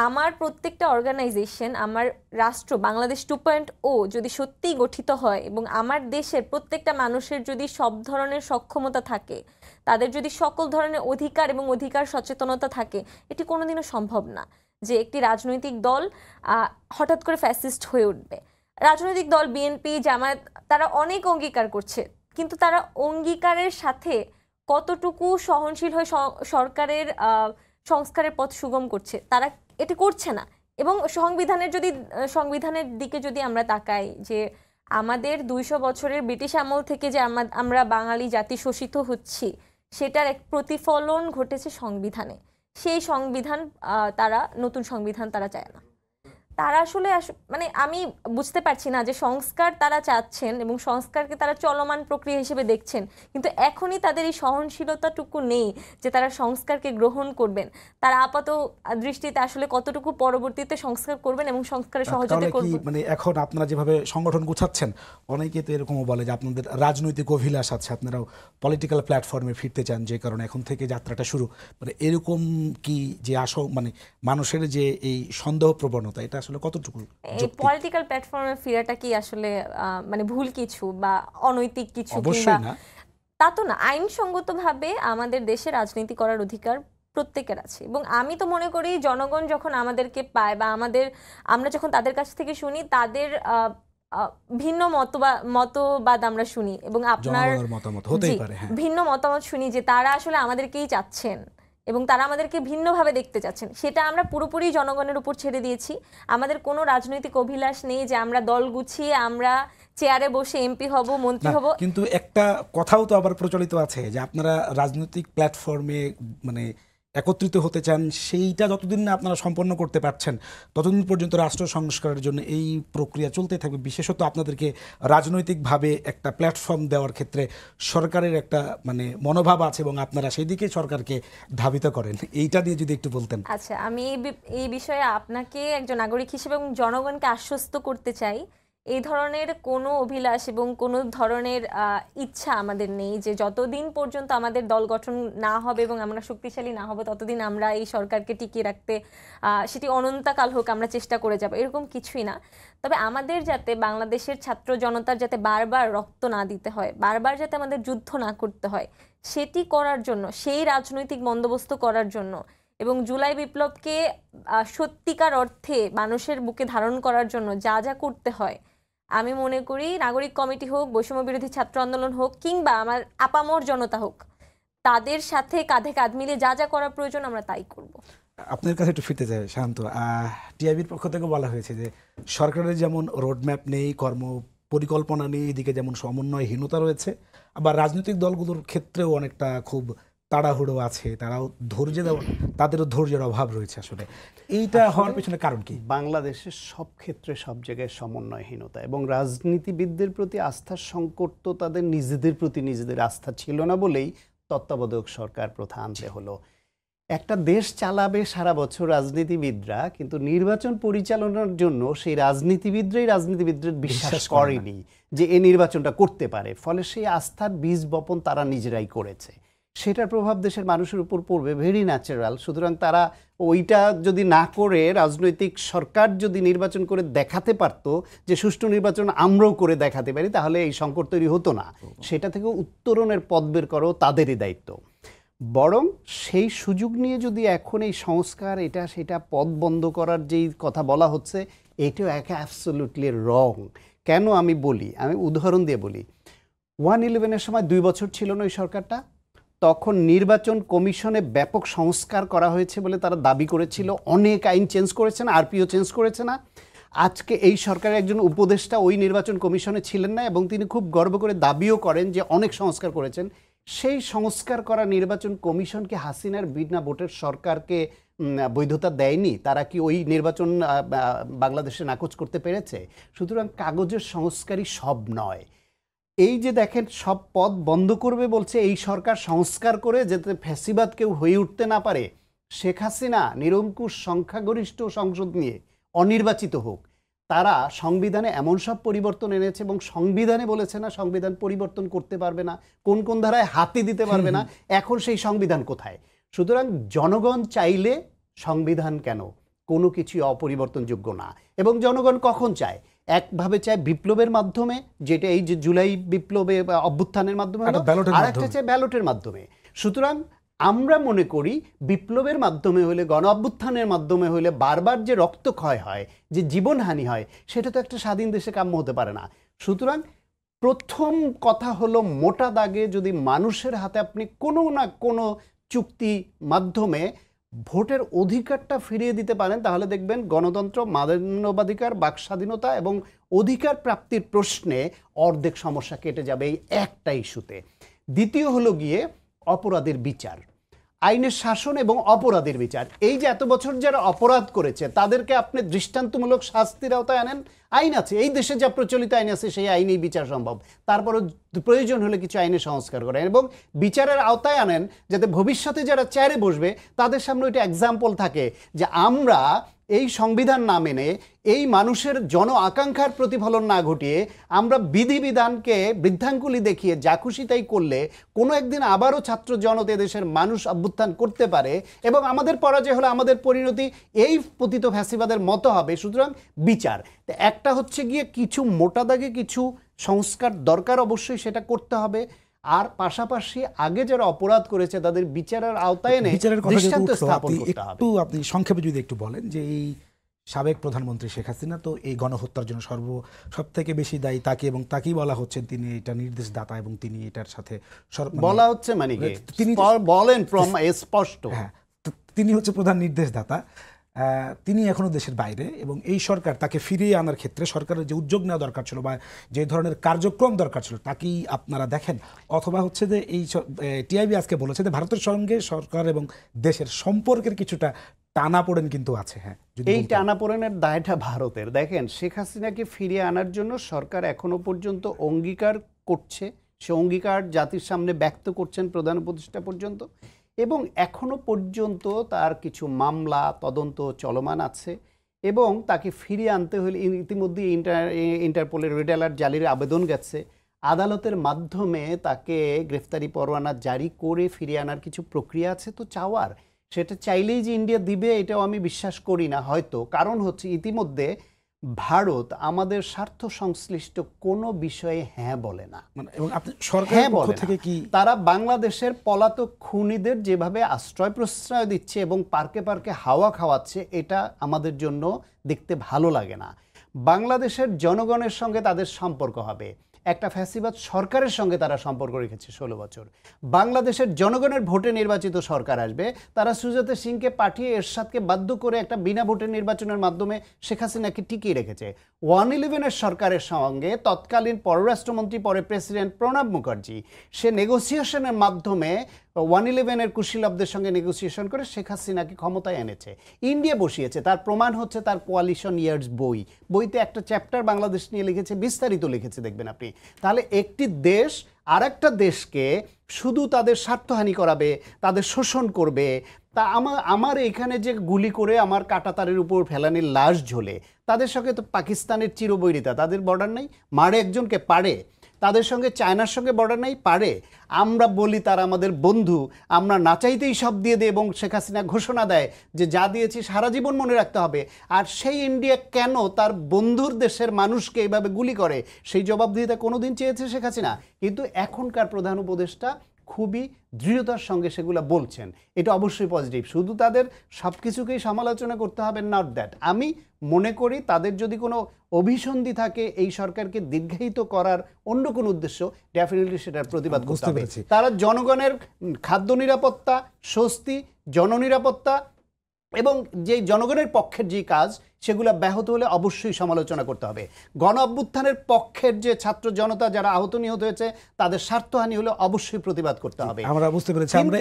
আমার প্রত্যেকটা অর্গানাইজেশন আমার রাষ্ট্র বাংলাদেশ টু পয়েন্ট ও যদি সত্যিই গঠিত হয় এবং আমার দেশের প্রত্যেকটা মানুষের যদি সব ধরনের সক্ষমতা থাকে তাদের যদি সকল ধরনের অধিকার এবং অধিকার সচেতনতা থাকে এটি কোনোদিনও সম্ভব না যে একটি রাজনৈতিক দল হঠাৎ করে ফ্যাসিস্ট হয়ে উঠবে রাজনৈতিক দল বিএনপি জামায়াত তারা অনেক অঙ্গীকার করছে কিন্তু তারা অঙ্গীকারের সাথে কতটুকু সহনশীল হয়ে সরকারের সংস্কারের পথ সুগম করছে তারা এটি করছে না এবং সংবিধানের যদি সংবিধানের দিকে যদি আমরা তাকাই যে আমাদের দুইশো বছরের ব্রিটিশ আমল থেকে যে আমরা বাঙালি জাতি শোষিত হচ্ছি সেটার এক প্রতিফলন ঘটেছে সংবিধানে সেই সংবিধান তারা নতুন সংবিধান তারা চায় না তারা আসলে মানে আমি বুঝতে পারছি না যে সংস্কার তারা চাচ্ছেন এবং সংস্কারকে তারা চলমান প্রক্রিয়া হিসেবে দেখছেন কিন্তু এখনই তাদের এই সহনশীলতাটুকু নেই যে তারা সংস্কারকে গ্রহণ করবেন তারা আপাত দৃষ্টিতে আসলে কতটুকু পরবর্তীতে সংস্কার করবেন এবং সংস্কারে সহযোগিতা করবেন মানে এখন আপনারা যেভাবে সংগঠন গুছাচ্ছেন অনেকে তো এরকমও বলে যে আপনাদের রাজনৈতিক অভিলাষ আছে আপনারাও পলিটিক্যাল প্ল্যাটফর্মে ফিরতে চান যে কারণে এখন থেকে যাত্রাটা শুরু মানে এরকম কি যে আসো মানে মানুষের যে এই সন্দেহ প্রবণতা এটা আসলে কতটুকু এই পলিটিক্যাল প্ল্যাটফর্মে ফেরাটা কি আসলে মানে ভুল কিছু বা অনৈতিক কিছু অবশ্যই না তা তো না আইনসঙ্গতভাবে আমাদের দেশে রাজনীতি করার অধিকার প্রত্যেকের আছে এবং আমি তো মনে করি জনগণ যখন আমাদেরকে পায় বা আমাদের আমরা যখন তাদের কাছ থেকে শুনি তাদের ভিন্ন মতবাদ মতবাদ আমরা শুনি এবং আপনার হ্যাঁ। ভিন্ন মতামত শুনি যে তারা আসলে আমাদেরকেই চাচ্ছেন এবং তারা আমাদেরকে ভিন্নভাবে দেখতে চাচ্ছেন সেটা আমরা পুরোপুরি জনগণের উপর ছেড়ে দিয়েছি আমাদের কোনো রাজনৈতিক অভিলাষ নেই যে আমরা দল গুছিয়ে আমরা চেয়ারে বসে এমপি হব মন্ত্রী হব কিন্তু একটা কথাও তো আবার প্রচলিত আছে যে আপনারা রাজনৈতিক প্ল্যাটফর্মে মানে একত্রিত হতে চান সেইটা যতদিন না আপনারা সম্পন্ন করতে পারছেন ততদিন পর্যন্ত রাষ্ট্র সংস্কারের জন্য এই প্রক্রিয়া চলতে থাকবে বিশেষত আপনাদেরকে রাজনৈতিকভাবে একটা প্ল্যাটফর্ম দেওয়ার ক্ষেত্রে সরকারের একটা মানে মনোভাব আছে এবং আপনারা সেই দিকে সরকারকে ধাবিত করেন এইটা দিয়ে যদি একটু বলতেন আচ্ছা আমি এই বিষয়ে আপনাকে একজন নাগরিক হিসেবে এবং জনগণকে আশ্বস্ত করতে চাই এই ধরনের কোনো অভিলাষ এবং কোনো ধরনের ইচ্ছা আমাদের নেই যে যতদিন পর্যন্ত আমাদের দল গঠন না হবে এবং আমরা শক্তিশালী না হব ততদিন আমরা এই সরকারকে টিকিয়ে রাখতে সেটি অনন্তকাল হোক আমরা চেষ্টা করে যাব এরকম কিছুই না তবে আমাদের যাতে বাংলাদেশের ছাত্র জনতার যাতে বারবার রক্ত না দিতে হয় বারবার যাতে আমাদের যুদ্ধ না করতে হয় সেটি করার জন্য সেই রাজনৈতিক বন্দোবস্ত করার জন্য এবং জুলাই বিপ্লবকে সত্যিকার অর্থে মানুষের বুকে ধারণ করার জন্য যা যা করতে হয় আমি মনে করি নাগরিক কমিটি হোক বৈষম্য বিরোধী ছাত্র আন্দোলন হোক কিংবা আমার আপামর জনতা হোক তাদের সাথে কাঁধে কাঁধ মিলে যা যা করা প্রয়োজন আমরা তাই করব আপনার কাছে একটু ফিরতে চাই শান্ত টিআইবির পক্ষ থেকে বলা হয়েছে যে সরকারের যেমন রোডম্যাপ নেই কর্ম পরিকল্পনা নেই এদিকে যেমন সমন্বয়হীনতা রয়েছে আবার রাজনৈতিক দলগুলোর ক্ষেত্রেও অনেকটা খুব তাড়াহুড়ো আছে তারাও ধৈর্য তাদেরও ধৈর্যের অভাব রয়েছে আসলে এইটা হওয়ার পিছনে কারণ কি বাংলাদেশের সব ক্ষেত্রে সব জায়গায় সমন্বয়হীনতা এবং রাজনীতিবিদদের প্রতি আস্থার সংকট তো তাদের নিজেদের প্রতি নিজেদের আস্থা ছিল না বলেই তত্ত্বাবধায়ক সরকার প্রথা আনতে হলো একটা দেশ চালাবে সারা বছর রাজনীতিবিদরা কিন্তু নির্বাচন পরিচালনার জন্য সেই রাজনীতিবিদরাই রাজনীতিবিদদের বিশ্বাস করেনি যে এই নির্বাচনটা করতে পারে ফলে সেই আস্থার বীজ বপন তারা নিজেরাই করেছে সেটার প্রভাব দেশের মানুষের উপর পড়বে ভেরি ন্যাচারাল সুতরাং তারা ওইটা যদি না করে রাজনৈতিক সরকার যদি নির্বাচন করে দেখাতে পারত যে সুষ্ঠু নির্বাচন আমরাও করে দেখাতে পারি তাহলে এই সংকট তৈরি হতো না সেটা থেকে উত্তরণের পদ বের করো তাদেরই দায়িত্ব বরং সেই সুযোগ নিয়ে যদি এখন এই সংস্কার এটা সেটা পদ বন্ধ করার যেই কথা বলা হচ্ছে এটাও এক অ্যাবসোলুটলি রং কেন আমি বলি আমি উদাহরণ দিয়ে বলি ওয়ান ইলেভেনের সময় দুই বছর ছিল না ওই সরকারটা তখন নির্বাচন কমিশনে ব্যাপক সংস্কার করা হয়েছে বলে তারা দাবি করেছিল অনেক আইন চেঞ্জ করেছে না আরপিও চেঞ্জ করেছে না আজকে এই সরকারের একজন উপদেষ্টা ওই নির্বাচন কমিশনে ছিলেন না এবং তিনি খুব গর্ব করে দাবিও করেন যে অনেক সংস্কার করেছেন সেই সংস্কার করা নির্বাচন কমিশনকে হাসিনার বিনা ভোটের সরকারকে বৈধতা দেয়নি তারা কি ওই নির্বাচন বাংলাদেশে নাকচ করতে পেরেছে সুতরাং কাগজের সংস্কারই সব নয় এই যে দেখেন সব পদ বন্ধ করবে বলছে এই সরকার সংস্কার করে যাতে ফ্যাসিবাদ কেউ হয়ে উঠতে না পারে শেখ হাসিনা নিরঙ্কুশ সংখ্যাগরিষ্ঠ সংসদ নিয়ে অনির্বাচিত হোক তারা সংবিধানে এমন সব পরিবর্তন এনেছে এবং সংবিধানে বলেছে না সংবিধান পরিবর্তন করতে পারবে না কোন কোন ধারায় হাতি দিতে পারবে না এখন সেই সংবিধান কোথায় সুতরাং জনগণ চাইলে সংবিধান কেন কোনো কিছু অপরিবর্তনযোগ্য না এবং জনগণ কখন চায় একভাবে চায় বিপ্লবের মাধ্যমে যেটা এই যে জুলাই বিপ্লবে অভ্যুত্থানের মাধ্যমে আর একটা চায় ব্যালটের মাধ্যমে সুতরাং আমরা মনে করি বিপ্লবের মাধ্যমে হলে গণ অভ্যুত্থানের মাধ্যমে হলে বারবার যে রক্তক্ষয় হয় যে জীবনহানি হয় সেটা তো একটা স্বাধীন দেশে কাম্য হতে পারে না সুতরাং প্রথম কথা হলো মোটা দাগে যদি মানুষের হাতে আপনি কোনো না কোনো চুক্তি মাধ্যমে ভোটের অধিকারটা ফিরিয়ে দিতে পারেন তাহলে দেখবেন গণতন্ত্র মানবাধিকার বাক স্বাধীনতা এবং অধিকার প্রাপ্তির প্রশ্নে অর্ধেক সমস্যা কেটে যাবে এই একটা ইস্যুতে দ্বিতীয় হলো গিয়ে অপরাধের বিচার আইনের শাসন এবং অপরাধের বিচার এই যে এত বছর যারা অপরাধ করেছে তাদেরকে আপনি দৃষ্টান্তমূলক শাস্তির আওতায় আনেন আইন আছে এই দেশে যা প্রচলিত আইন আছে সেই আইনেই বিচার সম্ভব তারপরে প্রয়োজন হলে কিছু আইনে সংস্কার করেন এবং বিচারের আওতায় আনেন যাতে ভবিষ্যতে যারা চেয়ারে বসবে তাদের সামনে ওইটা এক্সাম্পল থাকে যে আমরা এই সংবিধান না মেনে এই মানুষের জন আকাঙ্ক্ষার প্রতিফলন না ঘটিয়ে আমরা বিধিবিধানকে বৃদ্ধাঙ্গুলি দেখিয়ে যা খুশি তাই করলে কোনো একদিন আবারও ছাত্র জনতে দেশের মানুষ অভ্যুত্থান করতে পারে এবং আমাদের পরাজয় হলে আমাদের পরিণতি এই পতিত ফ্যাসিবাদের মতো হবে সুতরাং বিচার একটা হচ্ছে গিয়ে কিছু মোটা দাগে কিছু সংস্কার দরকার অবশ্যই সেটা করতে হবে আর পাশাপাশি আগে যারা অপরাধ করেছে তাদের বিচারের আওতায় এনে একটু আপনি সংক্ষেপে যদি একটু বলেন যে এই সাবেক প্রধানমন্ত্রী শেখ হাসিনা তো এই গণহত্যার জন্য সর্ব সব থেকে বেশি দায়ী তাকে এবং তাকেই বলা হচ্ছে তিনি এটা নির্দেশ দাতা এবং তিনি এটার সাথে মানে বলা হচ্ছে মানে তিনি বলেন স্পষ্ট হ্যাঁ তিনি হচ্ছে প্রধান নির্দেশদাতা তিনি এখনও দেশের বাইরে এবং এই সরকার তাকে ফিরিয়ে আনার ক্ষেত্রে সরকারের যে উদ্যোগ নেওয়া দরকার ছিল বা যে ধরনের কার্যক্রম দরকার ছিল তাকেই আপনারা দেখেন অথবা হচ্ছে যে এই টিআইবি আজকে বলেছে যে ভারতের সঙ্গে সরকার এবং দেশের সম্পর্কের কিছুটা টানাপোড়েন কিন্তু আছে হ্যাঁ এই টানাপোড়েনের দায়টা ভারতের দেখেন শেখ হাসিনাকে ফিরিয়ে আনার জন্য সরকার এখনও পর্যন্ত অঙ্গীকার করছে সে অঙ্গীকার জাতির সামনে ব্যক্ত করছেন প্রধান উপদেষ্টা পর্যন্ত এবং এখনও পর্যন্ত তার কিছু মামলা তদন্ত চলমান আছে এবং তাকে ফিরিয়ে আনতে হলে ইতিমধ্যে ইন্টার ইন্টারপোলের রেড অ্যালার্ট জালির আবেদন গেছে আদালতের মাধ্যমে তাকে গ্রেফতারি পরোয়ানা জারি করে ফিরিয়ে আনার কিছু প্রক্রিয়া আছে তো চাওয়ার সেটা চাইলেই যে ইন্ডিয়া দিবে এটাও আমি বিশ্বাস করি না হয়তো কারণ হচ্ছে ইতিমধ্যে ভারত আমাদের স্বার্থ সংশ্লিষ্ট কোনো বিষয়ে হ্যাঁ বলে না মানে, হ্যাঁ তারা বাংলাদেশের পলাতক খুনিদের যেভাবে আশ্রয় প্রশ্রয় দিচ্ছে এবং পার্কে পার্কে হাওয়া খাওয়াচ্ছে এটা আমাদের জন্য দেখতে ভালো লাগে না বাংলাদেশের জনগণের সঙ্গে তাদের সম্পর্ক হবে একটা ফ্যাসিবাদ সরকারের সঙ্গে তারা সম্পর্ক রেখেছে ষোলো বছর বাংলাদেশের জনগণের ভোটে নির্বাচিত সরকার আসবে তারা সুজাতা সিংকে পাঠিয়ে এরশাদকে বাধ্য করে একটা বিনা ভোটের নির্বাচনের মাধ্যমে শেখ হাসিনাকে টিকিয়ে রেখেছে ওয়ান ইলেভেনের সরকারের সঙ্গে তৎকালীন পররাষ্ট্রমন্ত্রী পরে প্রেসিডেন্ট প্রণব মুখার্জি সে নেগোসিয়েশনের মাধ্যমে তো ওয়ান ইলেভেনের কুশীলবদের সঙ্গে নেগোসিয়েশন করে শেখ হাসিনাকে ক্ষমতায় এনেছে ইন্ডিয়া বসিয়েছে তার প্রমাণ হচ্ছে তার কোয়ালিশন ইয়ার্স বই বইতে একটা চ্যাপ্টার বাংলাদেশ নিয়ে লিখেছে বিস্তারিত লিখেছে দেখবেন আপনি তাহলে একটি দেশ আর একটা দেশকে শুধু তাদের স্বার্থহানি করাবে তাদের শোষণ করবে তা আমার আমার এখানে যে গুলি করে আমার কাটাতারের উপর ফেলানির লাশ ঝোলে তাদের সঙ্গে তো পাকিস্তানের চিরবৈরিতা তাদের বর্ডার নেই মারে একজনকে পারে তাদের সঙ্গে চায়নার সঙ্গে বর্ডার নাই পারে আমরা বলি তারা আমাদের বন্ধু আমরা না চাইতেই সব দিয়ে দেয় এবং শেখ হাসিনা ঘোষণা দেয় যে যা দিয়েছি সারা জীবন মনে রাখতে হবে আর সেই ইন্ডিয়া কেন তার বন্ধুর দেশের মানুষকে এইভাবে গুলি করে সেই জবাবদিহিতা কোনো দিন চেয়েছে শেখ হাসিনা কিন্তু এখনকার প্রধান উপদেষ্টা খুবই দৃঢ়তার সঙ্গে সেগুলো বলছেন এটা অবশ্যই পজিটিভ শুধু তাদের সব কিছুকেই সমালোচনা করতে হবে নট দ্যাট আমি মনে করি তাদের যদি কোনো অভিসন্ধি থাকে এই সরকারকে দীর্ঘায়িত করার অন্য কোনো উদ্দেশ্য ডেফিনেটলি সেটার প্রতিবাদ করতে হবে তারা জনগণের খাদ্য নিরাপত্তা স্বস্তি জননিরাপত্তা এবং যে জনগণের পক্ষের যে কাজ সেগুলো ব্যাহত হলে অবশ্যই সমালোচনা করতে হবে গণ অভ্যুত্থানের পক্ষের যে ছাত্র জনতা যারা আহত নিহত হয়েছে তাদের স্বার্থহানি হলে অবশ্যই প্রতিবাদ করতে হবে আমরা বুঝতে পেরেছি আমরা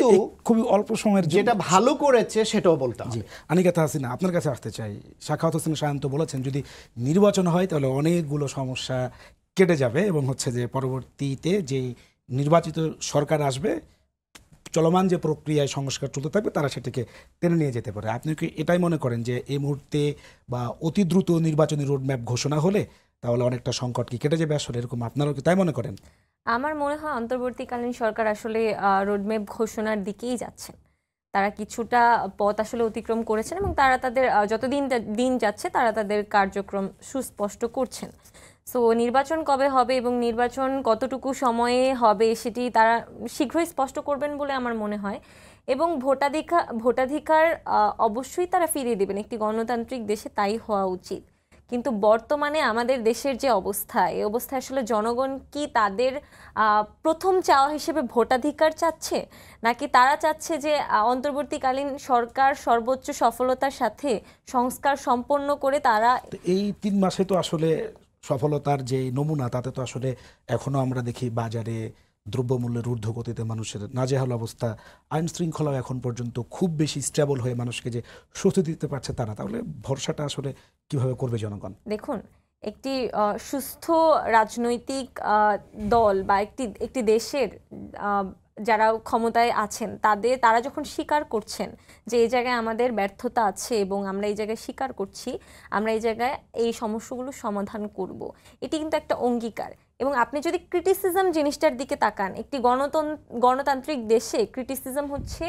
খুবই অল্প সময়ের যেটা ভালো করেছে সেটাও বলতে হবে অনিকা হাসিনা আপনার কাছে আসতে চাই শাখা হোসেন সায়ন্ত বলেছেন যদি নির্বাচন হয় তাহলে অনেকগুলো সমস্যা কেটে যাবে এবং হচ্ছে যে পরবর্তীতে যে নির্বাচিত সরকার আসবে চলমান যে প্রক্রিয়ায় সংস্কার চলতে থাকবে তারা সেটিকে টেনে নিয়ে যেতে পারে আপনি কি এটাই মনে করেন যে এই মুহূর্তে বা অতি দ্রুত নির্বাচনী রোডম্যাপ ঘোষণা হলে তাহলে অনেকটা সংকট কি কেটে যাবে আসলে এরকম আপনারাও কি তাই মনে করেন আমার মনে হয় অন্তর্বর্তীকালীন সরকার আসলে রোডম্যাপ ঘোষণার দিকেই যাচ্ছেন তারা কিছুটা পথ আসলে অতিক্রম করেছেন এবং তারা তাদের যতদিন দিন যাচ্ছে তারা তাদের কার্যক্রম সুস্পষ্ট করছেন সো নির্বাচন কবে হবে এবং নির্বাচন কতটুকু সময়ে হবে সেটি তারা শীঘ্রই স্পষ্ট করবেন বলে আমার মনে হয় এবং ভোটাধিকার ভোটাধিকার অবশ্যই তারা ফিরিয়ে দেবেন একটি গণতান্ত্রিক দেশে তাই হওয়া উচিত কিন্তু বর্তমানে আমাদের দেশের যে অবস্থা এই অবস্থায় আসলে জনগণ কি তাদের প্রথম চাওয়া হিসেবে ভোটাধিকার চাচ্ছে নাকি তারা চাচ্ছে যে অন্তর্বর্তীকালীন সরকার সর্বোচ্চ সফলতার সাথে সংস্কার সম্পন্ন করে তারা এই তিন মাসে তো আসলে সফলতার যে নমুনা তাতে তো আসলে এখনও আমরা দেখি বাজারে দ্রব্যমূল্যের ঊর্ধ্বগতিতে মানুষের নাজেহাল অবস্থা আইন শৃঙ্খলাও এখন পর্যন্ত খুব বেশি স্ট্যাবল হয়ে মানুষকে যে স্বস্তি দিতে পারছে তারা তাহলে ভরসাটা আসলে কিভাবে করবে জনগণ দেখুন একটি সুস্থ রাজনৈতিক দল বা একটি একটি দেশের যারা ক্ষমতায় আছেন তাদের তারা যখন স্বীকার করছেন যে এই জায়গায় আমাদের ব্যর্থতা আছে এবং আমরা এই জায়গায় স্বীকার করছি আমরা এই জায়গায় এই সমস্যাগুলো সমাধান করব। এটি কিন্তু একটা অঙ্গীকার এবং আপনি যদি ক্রিটিসিজম জিনিসটার দিকে তাকান একটি গণতন্ত্র গণতান্ত্রিক দেশে ক্রিটিসিজম হচ্ছে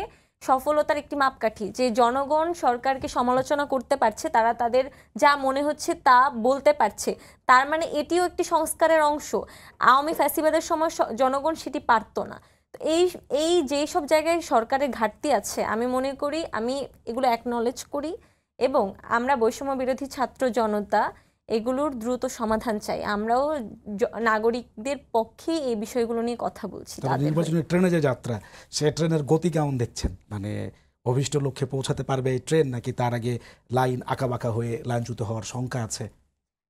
সফলতার একটি মাপকাঠি যে জনগণ সরকারকে সমালোচনা করতে পারছে তারা তাদের যা মনে হচ্ছে তা বলতে পারছে তার মানে এটিও একটি সংস্কারের অংশ আওয়ামী ফ্যাসিবাদের সময় জনগণ সেটি পারত না এই এই যেই সব জায়গায় সরকারের ঘাটতি আছে আমি মনে করি আমি এগুলো অ্যাকনলেজ করি এবং আমরা বৈষম্য বিরোধী ছাত্র জনতা এগুলোর দ্রুত সমাধান চাই আমরাও নাগরিকদের পক্ষে এই বিষয়গুলো নিয়ে কথা বলছি নির্বাচনের ট্রেনে যে যাত্রা সে ট্রেনের গতি কেমন দেখছেন মানে অভিষ্ট লক্ষ্যে পৌঁছাতে পারবে এই ট্রেন নাকি তার আগে লাইন আঁকাবাঁকা হয়ে লাইনচ্যুত হওয়ার শঙ্কা আছে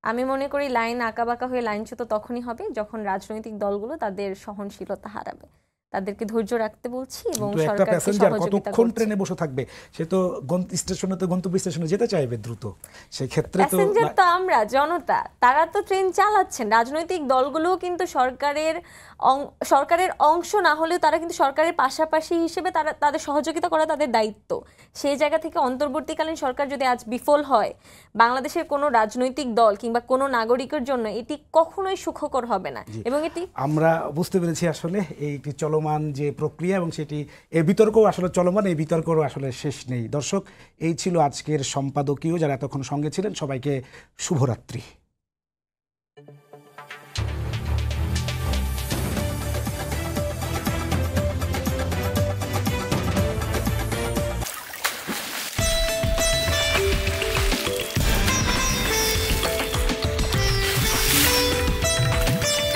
আমি মনে করি লাইন আঁকাবাঁকা হয়ে লাইনচ্যুত তখনই হবে যখন রাজনৈতিক দলগুলো তাদের সহনশীলতা হারাবে তাদেরকে ধৈর্য রাখতে বলছি এবং একটা প্যাসেঞ্জার কতক্ষণ ট্রেনে বসে থাকবে সে তো স্টেশনে তো গন্তব্য স্টেশনে যেতে চাইবে দ্রুত সেই ক্ষেত্রে তো প্যাসেঞ্জার তো আমরা জনতা তারা তো ট্রেন চালাচ্ছেন রাজনৈতিক দলগুলোও কিন্তু সরকারের সরকারের অংশ না হলেও তারা কিন্তু সরকারের পাশাপাশি হিসেবে তারা তাদের সহযোগিতা করা তাদের দায়িত্ব সেই জায়গা থেকে অন্তর্বর্তীকালীন সরকার যদি আজ বিফল হয় বাংলাদেশের কোনো রাজনৈতিক দল কিংবা কোনো নাগরিকের জন্য এটি কখনোই সুখকর হবে না এবং এটি আমরা বুঝতে পেরেছি আসলে এই একটি চলো চলমান যে প্রক্রিয়া এবং সেটি এ বিতর্কও আসলে চলমান এই বিতর্কও আসলে শেষ নেই দর্শক এই ছিল আজকের সম্পাদকীয় যারা এতক্ষণ সঙ্গে ছিলেন সবাইকে শুভরাত্রি